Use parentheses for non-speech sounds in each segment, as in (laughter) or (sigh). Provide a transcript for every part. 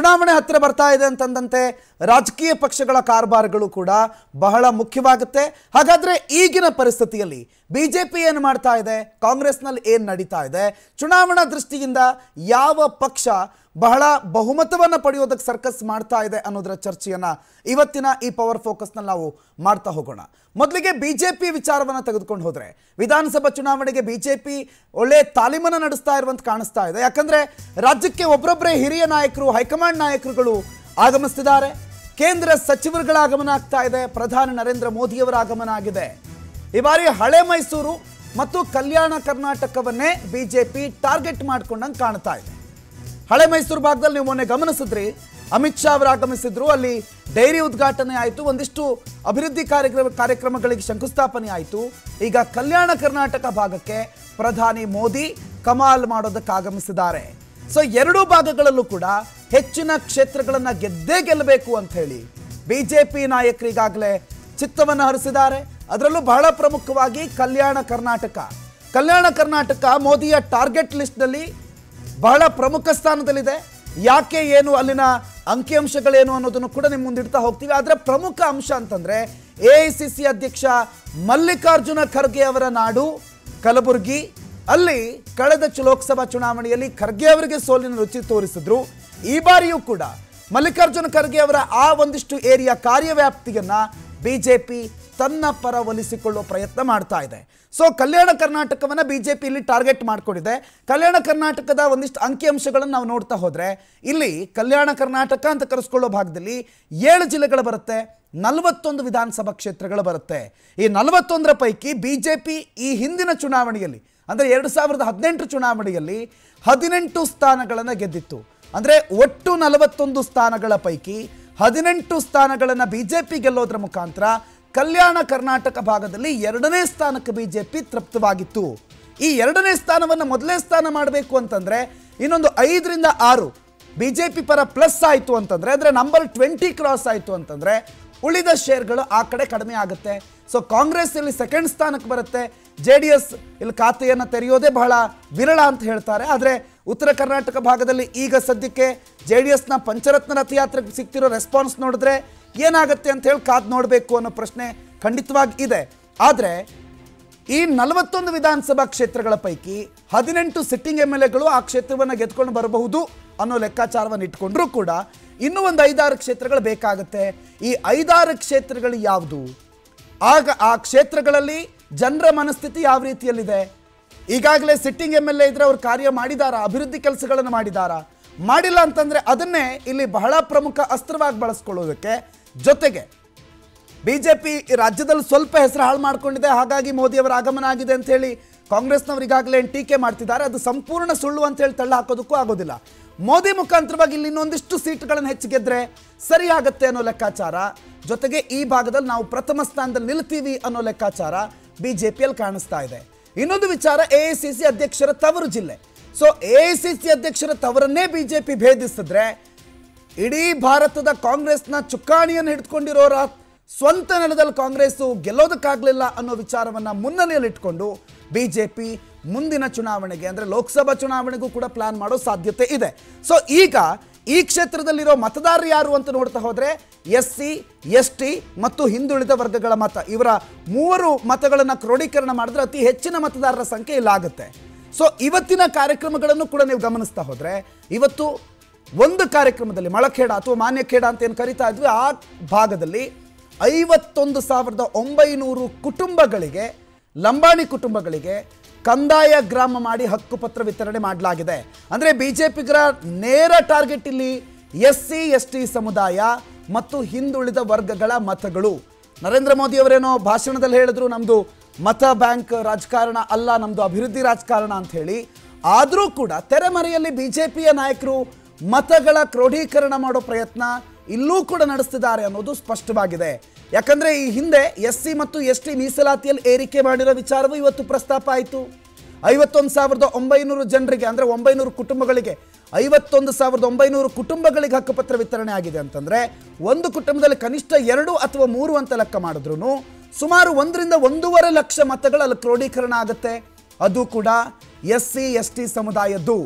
ಚುನಾವಣೆ ಹತ್ತಿರ ಬರ್ತಾ ಇದೆ ಅಂತಂದಂತೆ ರಾಜಕೀಯ ಪಕ್ಷಗಳ ಕಾರ್ಬಾರ್ಗಳು ಕೂಡ ಬಹಳ ಮುಖ್ಯವಾಗುತ್ತೆ ಹಾಗಾದರೆ ಈಗಿನ ಪರಿಸ್ಥಿತಿಯಲ್ಲಿ ಬಿ ಜೆ ಪಿ ಏನು ಮಾಡ್ತಾ ಇದೆ ಕಾಂಗ್ರೆಸ್ನಲ್ಲಿ ಏನು ನಡೀತಾ ಇದೆ ಚುನಾವಣಾ ದೃಷ್ಟಿಯಿಂದ ಯಾವ ಪಕ್ಷ ಬಹಳ ಬಹುಮತವನ್ನು ಪಡೆಯೋದಕ್ಕೆ ಸರ್ಕಸ್ ಮಾಡ್ತಾ ಇದೆ ಅನ್ನೋದರ ಚರ್ಚೆಯನ್ನು ಇವತ್ತಿನ ಈ ಪವರ್ ಫೋಕಸ್ನ ನಾವು ಮಾಡ್ತಾ ಹೋಗೋಣ ಮೊದಲಿಗೆ ಬಿ ಜೆ ಪಿ ವಿಚಾರವನ್ನು ತೆಗೆದುಕೊಂಡು ಹೋದರೆ ವಿಧಾನಸಭಾ ಚುನಾವಣೆಗೆ ಬಿ ಜೆ ಪಿ ಒಳ್ಳೆ ತಾಲೀಮನ್ನು ನಡೆಸ್ತಾ ಇರುವಂತ ಕಾಣಿಸ್ತಾ ಇದೆ ಯಾಕಂದರೆ ರಾಜ್ಯಕ್ಕೆ ಒಬ್ಬರೊಬ್ಬರೇ ಹಿರಿಯ ನಾಯಕರು ಹೈಕಮಾಂಡ್ ನಾಯಕರುಗಳು ಆಗಮಿಸ್ತಿದ್ದಾರೆ ಕೇಂದ್ರ ಸಚಿವರುಗಳ ಆಗಮನ ಆಗ್ತಾ ಇದೆ ಪ್ರಧಾನಿ ನರೇಂದ್ರ ಮೋದಿಯವರ ಆಗಮನ ಆಗಿದೆ ಈ ಬಾರಿ ಹಳೆ ಮೈಸೂರು ಮತ್ತು ಕಲ್ಯಾಣ ಕರ್ನಾಟಕವನ್ನೇ ಬಿ ಟಾರ್ಗೆಟ್ ಮಾಡ್ಕೊಂಡಂಗೆ ಕಾಣ್ತಾ ಇದೆ ಹಳೆ ಮೈಸೂರು ಭಾಗದಲ್ಲಿ ನೀವು ಮೊನ್ನೆ ಗಮನಿಸಿದ್ರಿ ಅಮಿತ್ ಶಾ ಅವರು ಆಗಮಿಸಿದ್ರು ಅಲ್ಲಿ ಡೈರಿ ಉದ್ಘಾಟನೆ ಆಯಿತು ಒಂದಿಷ್ಟು ಅಭಿವೃದ್ಧಿ ಕಾರ್ಯಕ್ರಮ ಕಾರ್ಯಕ್ರಮಗಳಿಗೆ ಶಂಕುಸ್ಥಾಪನೆ ಆಯಿತು ಈಗ ಕಲ್ಯಾಣ ಕರ್ನಾಟಕ ಭಾಗಕ್ಕೆ ಪ್ರಧಾನಿ ಮೋದಿ ಕಮಾಲ್ ಮಾಡೋದಕ್ಕೆ ಆಗಮಿಸಿದ್ದಾರೆ ಸೊ ಎರಡೂ ಭಾಗಗಳಲ್ಲೂ ಕೂಡ ಹೆಚ್ಚಿನ ಕ್ಷೇತ್ರಗಳನ್ನು ಗೆದ್ದೇ ಗೆಲ್ಲಬೇಕು ಅಂತ ಹೇಳಿ ಬಿಜೆಪಿ ನಾಯಕರಿಗಾಗಲೇ ಚಿತ್ತವನ್ನು ಹರಿಸಿದ್ದಾರೆ ಅದರಲ್ಲೂ ಬಹಳ ಪ್ರಮುಖವಾಗಿ ಕಲ್ಯಾಣ ಕರ್ನಾಟಕ ಕಲ್ಯಾಣ ಕರ್ನಾಟಕ ಮೋದಿಯ ಟಾರ್ಗೆಟ್ ಲಿಸ್ಟ್ನಲ್ಲಿ ಬಹಳ ಪ್ರಮುಖ ಸ್ಥಾನದಲ್ಲಿದೆ ಯಾಕೆ ಏನು ಅಲ್ಲಿನ ಅಂಕಿಅಂಶಗಳೇನು ಅನ್ನೋದನ್ನು ಕೂಡ ನಿಮ್ಮ ಮುಂದಿಡ್ತಾ ಹೋಗ್ತೀವಿ ಆದರೆ ಪ್ರಮುಖ ಅಂಶ ಅಂತಂದರೆ ಎ ಐ ಸಿ ಸಿ ಅಧ್ಯಕ್ಷ ಮಲ್ಲಿಕಾರ್ಜುನ ಖರ್ಗೆ ಅವರ ನಾಡು ಕಲಬುರಗಿ ಅಲ್ಲಿ ಕಳೆದ ಲೋಕಸಭಾ ಚುನಾವಣೆಯಲ್ಲಿ ಖರ್ಗೆ ಅವರಿಗೆ ಸೋಲಿನ ರುಚಿ ತೋರಿಸಿದ್ರು ಈ ಬಾರಿಯೂ ಕೂಡ ಮಲ್ಲಿಕಾರ್ಜುನ ಖರ್ಗೆ ಅವರ ಆ ಒಂದಿಷ್ಟು ಏರಿಯಾ ಕಾರ್ಯವ್ಯಾಪ್ತಿಯನ್ನು ಬಿ ಜೆ ಪಿ ತನ್ನ ಪರ ಒಲಿಸಿಕೊಳ್ಳುವ ಪ್ರಯತ್ನ ಮಾಡ್ತಾ ಇದೆ ಸೊ ಕಲ್ಯಾಣ ಕರ್ನಾಟಕವನ್ನು ಬಿ ಜೆ ಪಿ ಇಲ್ಲಿ ಟಾರ್ಗೆಟ್ ಮಾಡಿಕೊಂಡಿದೆ ಕಲ್ಯಾಣ ಕರ್ನಾಟಕದ ಒಂದಿಷ್ಟು ಅಂಕಿಅಂಶಗಳನ್ನು ನಾವು ನೋಡ್ತಾ ಹೋದರೆ ಇಲ್ಲಿ ಕಲ್ಯಾಣ ಕರ್ನಾಟಕ ಅಂತ ಕರೆಸ್ಕೊಳ್ಳೋ ಭಾಗದಲ್ಲಿ ಏಳು ಜಿಲ್ಲೆಗಳು ಬರುತ್ತೆ ನಲವತ್ತೊಂದು ವಿಧಾನಸಭಾ ಕ್ಷೇತ್ರಗಳು ಬರುತ್ತೆ ಈ ನಲವತ್ತೊಂದರ ಪೈಕಿ ಬಿ ಜೆ ಪಿ ಈ ಹಿಂದಿನ ಚುನಾವಣೆಯಲ್ಲಿ ಅಂದರೆ ಎರಡು ಸಾವಿರದ ಹದಿನೆಂಟು ಚುನಾವಣೆಯಲ್ಲಿ ಹದಿನೆಂಟು ಸ್ಥಾನಗಳನ್ನು ಗೆದ್ದಿತ್ತು ಅಂದರೆ ಒಟ್ಟು ನಲವತ್ತೊಂದು ಸ್ಥಾನಗಳ ಪೈಕಿ ಹದಿನೆಂಟು ಸ್ಥಾನಗಳನ್ನು ಬಿ ಜೆ ಪಿ ಗೆಲ್ಲೋದ್ರ ಮುಖಾಂತರ ಕಲ್ಯಾಣ ಕರ್ನಾಟಕ ಭಾಗದಲ್ಲಿ ಎರಡನೇ ಸ್ಥಾನಕ್ಕೆ ಬಿ ಜೆ ಪಿ ತೃಪ್ತವಾಗಿತ್ತು ಈ ಎರಡನೇ ಸ್ಥಾನವನ್ನು ಮೊದಲನೇ ಸ್ಥಾನ ಮಾಡಬೇಕು ಅಂತಂದರೆ ಇನ್ನೊಂದು ಐದರಿಂದ ಆರು ಬಿ ಜೆ ಪಿ ಪರ ಪ್ಲಸ್ ಆಯಿತು ಅಂತಂದರೆ ಅಂದರೆ ನಂಬರ್ ಟ್ವೆಂಟಿ ಕ್ರಾಸ್ ಆಯಿತು ಅಂತಂದರೆ ಉಳಿದ ಶೇರ್ಗಳು ಆ ಕಡೆ ಕಡಿಮೆ ಆಗುತ್ತೆ ಸೊ ಕಾಂಗ್ರೆಸ್ ಇಲ್ಲಿ ಸೆಕೆಂಡ್ ಸ್ಥಾನಕ್ಕೆ ಬರುತ್ತೆ ಜೆ ಡಿ ಎಸ್ ಇಲ್ಲಿ ಖಾತೆಯನ್ನು ತೆರೆಯೋದೇ ಬಹಳ ವಿರಳ ಅಂತ ಹೇಳ್ತಾರೆ ಆದರೆ ಉತ್ತರ ಕರ್ನಾಟಕ ಭಾಗದಲ್ಲಿ ಈಗ ಸದ್ಯಕ್ಕೆ ಜೆ ಡಿ ಎಸ್ನ ಪಂಚರತ್ನ ರಥಯಾತ್ರೆಗೆ ಸಿಗ್ತಿರೋ ರೆಸ್ಪಾನ್ಸ್ ನೋಡಿದ್ರೆ ಏನಾಗುತ್ತೆ ಅಂತ ಹೇಳಿ ಕಾದು ನೋಡಬೇಕು ಅನ್ನೋ ಪ್ರಶ್ನೆ ಖಂಡಿತವಾಗಿ ಇದೆ ಆದರೆ ಈ ನಲವತ್ತೊಂದು ವಿಧಾನಸಭಾ ಕ್ಷೇತ್ರಗಳ ಪೈಕಿ ಹದಿನೆಂಟು ಸಿಟ್ಟಿಂಗ್ ಎಮ್ ಎಲ್ ಎಗಳು ಆ ಕ್ಷೇತ್ರವನ್ನು ಗೆದ್ಕೊಂಡು ಬರಬಹುದು ಅನ್ನೋ ಲೆಕ್ಕಾಚಾರವನ್ನು ಇಟ್ಕೊಂಡ್ರೂ ಕೂಡ ಇನ್ನೂ ಒಂದು ಐದಾರು ಕ್ಷೇತ್ರಗಳು ಬೇಕಾಗುತ್ತೆ ಈ ಐದಾರು ಕ್ಷೇತ್ರಗಳು ಯಾವುದು ಆಗ ಆ ಕ್ಷೇತ್ರಗಳಲ್ಲಿ ಜನರ ಮನಸ್ಥಿತಿ ಯಾವ ರೀತಿಯಲ್ಲಿದೆ ಈಗಾಗಲೇ ಸಿಟ್ಟಿಂಗ್ ಎಮ್ ಎಲ್ ಎ ಇದ್ರೆ ಅವ್ರು ಕಾರ್ಯ ಮಾಡಿದಾರಾ ಅಭಿವೃದ್ಧಿ ಕೆಲಸಗಳನ್ನು ಮಾಡಿದಾರಾ ಮಾಡಿಲ್ಲ ಅಂತಂದರೆ ಅದನ್ನೇ ಇಲ್ಲಿ ಬಹಳ ಪ್ರಮುಖ ಅಸ್ತ್ರವಾಗಿ ಬಳಸ್ಕೊಳ್ಳೋದಕ್ಕೆ ಜೊತೆಗೆ ಬಿಜೆಪಿ ರಾಜ್ಯದಲ್ಲಿ ಸ್ವಲ್ಪ ಹೆಸರು ಹಾಳು ಮಾಡಿಕೊಂಡಿದೆ ಹಾಗಾಗಿ ಮೋದಿಯವರ ಆಗಮನ ಆಗಿದೆ ಅಂತ ಹೇಳಿ ಈಗಾಗಲೇ ಏನು ಟೀಕೆ ಮಾಡ್ತಿದ್ದಾರೆ ಅದು ಸಂಪೂರ್ಣ ಸುಳ್ಳು ಅಂತ ಹೇಳಿ ತಳ್ಳ ಹಾಕೋದಕ್ಕೂ ಆಗೋದಿಲ್ಲ ಮೋದಿ ಮುಖಾಂತರವಾಗಿ ಇಲ್ಲಿ ಇನ್ನೊಂದಿಷ್ಟು ಸೀಟ್ಗಳನ್ನು ಹೆಚ್ಚಿಗೆದ್ರೆ ಗೆದ್ರೆ ಸರಿ ಅನ್ನೋ ಲೆಕ್ಕಾಚಾರ ಜೊತೆಗೆ ಈ ಭಾಗದಲ್ಲಿ ನಾವು ಪ್ರಥಮ ಸ್ಥಾನದಲ್ಲಿ ನಿಲ್ತೀವಿ ಅನ್ನೋ ಲೆಕ್ಕಾಚಾರ ಬಿ ಜೆ ಕಾಣಿಸ್ತಾ ಇದೆ ಇನ್ನೊಂದು ವಿಚಾರ ಎ ಸಿ ಸಿ ಅಧ್ಯಕ್ಷರ ತವರು ಜಿಲ್ಲೆ ಸೊ ಎ ಸಿ ಸಿ ಅಧ್ಯಕ್ಷರ ತವರನ್ನೇ ಬಿ ಜೆ ಪಿ ಭೇದಿಸಿದ್ರೆ ಇಡೀ ಭಾರತದ ಕಾಂಗ್ರೆಸ್ನ ಚುಕ್ಕಾಣಿಯನ್ನು ಹಿಡಿದುಕೊಂಡಿರೋರ ಸ್ವಂತ ನೆಲದಲ್ಲಿ ಕಾಂಗ್ರೆಸ್ಸು ಗೆಲ್ಲೋದಕ್ಕಾಗಲಿಲ್ಲ ಅನ್ನೋ ವಿಚಾರವನ್ನು ಮುನ್ನನೆಯಲ್ಲಿಟ್ಕೊಂಡು ಬಿ ಜೆ ಪಿ ಮುಂದಿನ ಚುನಾವಣೆಗೆ ಅಂದರೆ ಲೋಕಸಭಾ ಚುನಾವಣೆಗೂ ಕೂಡ ಪ್ಲಾನ್ ಮಾಡೋ ಸಾಧ್ಯತೆ ಇದೆ ಸೊ ಈಗ ಈ ಕ್ಷೇತ್ರದಲ್ಲಿರೋ ಮತದಾರರು ಯಾರು ಅಂತ ನೋಡ್ತಾ ಹೋದರೆ ಎಸ್ ಸಿ ಎಸ್ ಟಿ ಮತ್ತು ಹಿಂದುಳಿದ ವರ್ಗಗಳ ಮತ ಇವರ ಮೂವರು ಮತಗಳನ್ನು ಕ್ರೋಢೀಕರಣ ಮಾಡಿದ್ರೆ ಅತಿ ಹೆಚ್ಚಿನ ಮತದಾರರ ಸಂಖ್ಯೆ ಇಲ್ಲಾಗುತ್ತೆ ಸೊ ಇವತ್ತಿನ ಕಾರ್ಯಕ್ರಮಗಳನ್ನು ಕೂಡ ನೀವು ಗಮನಿಸ್ತಾ ಹೋದರೆ ಇವತ್ತು ಒಂದು ಕಾರ್ಯಕ್ರಮದಲ್ಲಿ ಮಳಖೇಡ ಅಥವಾ ಮಾನ್ಯಖೇಡ ಅಂತ ಏನು ಕರಿತಾ ಇದ್ವಿ ಆ ಭಾಗದಲ್ಲಿ ಐವತ್ತೊಂದು ಸಾವಿರದ ಒಂಬೈನೂರು ಕುಟುಂಬಗಳಿಗೆ ಲಂಬಾಣಿ ಕುಟುಂಬಗಳಿಗೆ ಕಂದಾಯ ಗ್ರಾಮ ಮಾಡಿ ಹಕ್ಕುಪತ್ರ ವಿತರಣೆ ಮಾಡಲಾಗಿದೆ ಅಂದರೆ ಬಿ ಜೆ ನೇರ ಟಾರ್ಗೆಟ್ ಇಲ್ಲಿ ಎಸ್ ಸಿ ಎಸ್ ಟಿ ಸಮುದಾಯ ಮತ್ತು ಹಿಂದುಳಿದ ವರ್ಗಗಳ ಮತಗಳು ನರೇಂದ್ರ ಮೋದಿ ಅವರೇನೋ ಭಾಷಣದಲ್ಲಿ ಹೇಳಿದ್ರು ನಮ್ಮದು ಮತ ಬ್ಯಾಂಕ್ ರಾಜಕಾರಣ ಅಲ್ಲ ನಮ್ಮದು ಅಭಿವೃದ್ಧಿ ರಾಜಕಾರಣ ಅಂತ ಹೇಳಿ ಆದರೂ ಕೂಡ ತೆರೆಮರೆಯಲ್ಲಿ ಬಿ ಜೆ ಪಿಯ ನಾಯಕರು ಮತಗಳ ಕ್ರೋಢೀಕರಣ ಮಾಡೋ ಪ್ರಯತ್ನ ಇಲ್ಲೂ ಕೂಡ ನಡೆಸ್ತಿದ್ದಾರೆ ಅನ್ನೋದು ಸ್ಪಷ್ಟವಾಗಿದೆ ಯಾಕಂದ್ರೆ ಈ ಹಿಂದೆ ಎಸ್ ಸಿ ಮತ್ತು ಎಸ್ ಟಿ ಮೀಸಲಾತಿಯಲ್ಲಿ ಏರಿಕೆ ಮಾಡಿರೋ ವಿಚಾರವೂ ಇವತ್ತು ಪ್ರಸ್ತಾಪ ಆಯಿತು ಐವತ್ತೊಂದು ಸಾವಿರದ ಒಂಬೈನೂರು ಜನರಿಗೆ ಅಂದರೆ ಒಂಬೈನೂರು ಕುಟುಂಬಗಳಿಗೆ ಐವತ್ತೊಂದು ಸಾವಿರದ ಒಂಬೈನೂರು ಕುಟುಂಬಗಳಿಗೆ ಹಕ್ಕುಪತ್ರ ವಿತರಣೆ ಆಗಿದೆ ಅಂತಂದರೆ ಒಂದು ಕುಟುಂಬದಲ್ಲಿ ಕನಿಷ್ಠ ಎರಡು ಅಥವಾ ಮೂರು ಅಂತ ಲೆಕ್ಕ ಮಾಡಿದ್ರು ಸುಮಾರು ಒಂದರಿಂದ ಒಂದೂವರೆ ಲಕ್ಷ ಮತಗಳು ಅಲ್ಲಿ ಕ್ರೋಢೀಕರಣ ಆಗುತ್ತೆ ಅದು ಕೂಡ ಎಸ್ ಸಿ ಎಸ್ ಟಿ ಸಮುದಾಯದ್ದು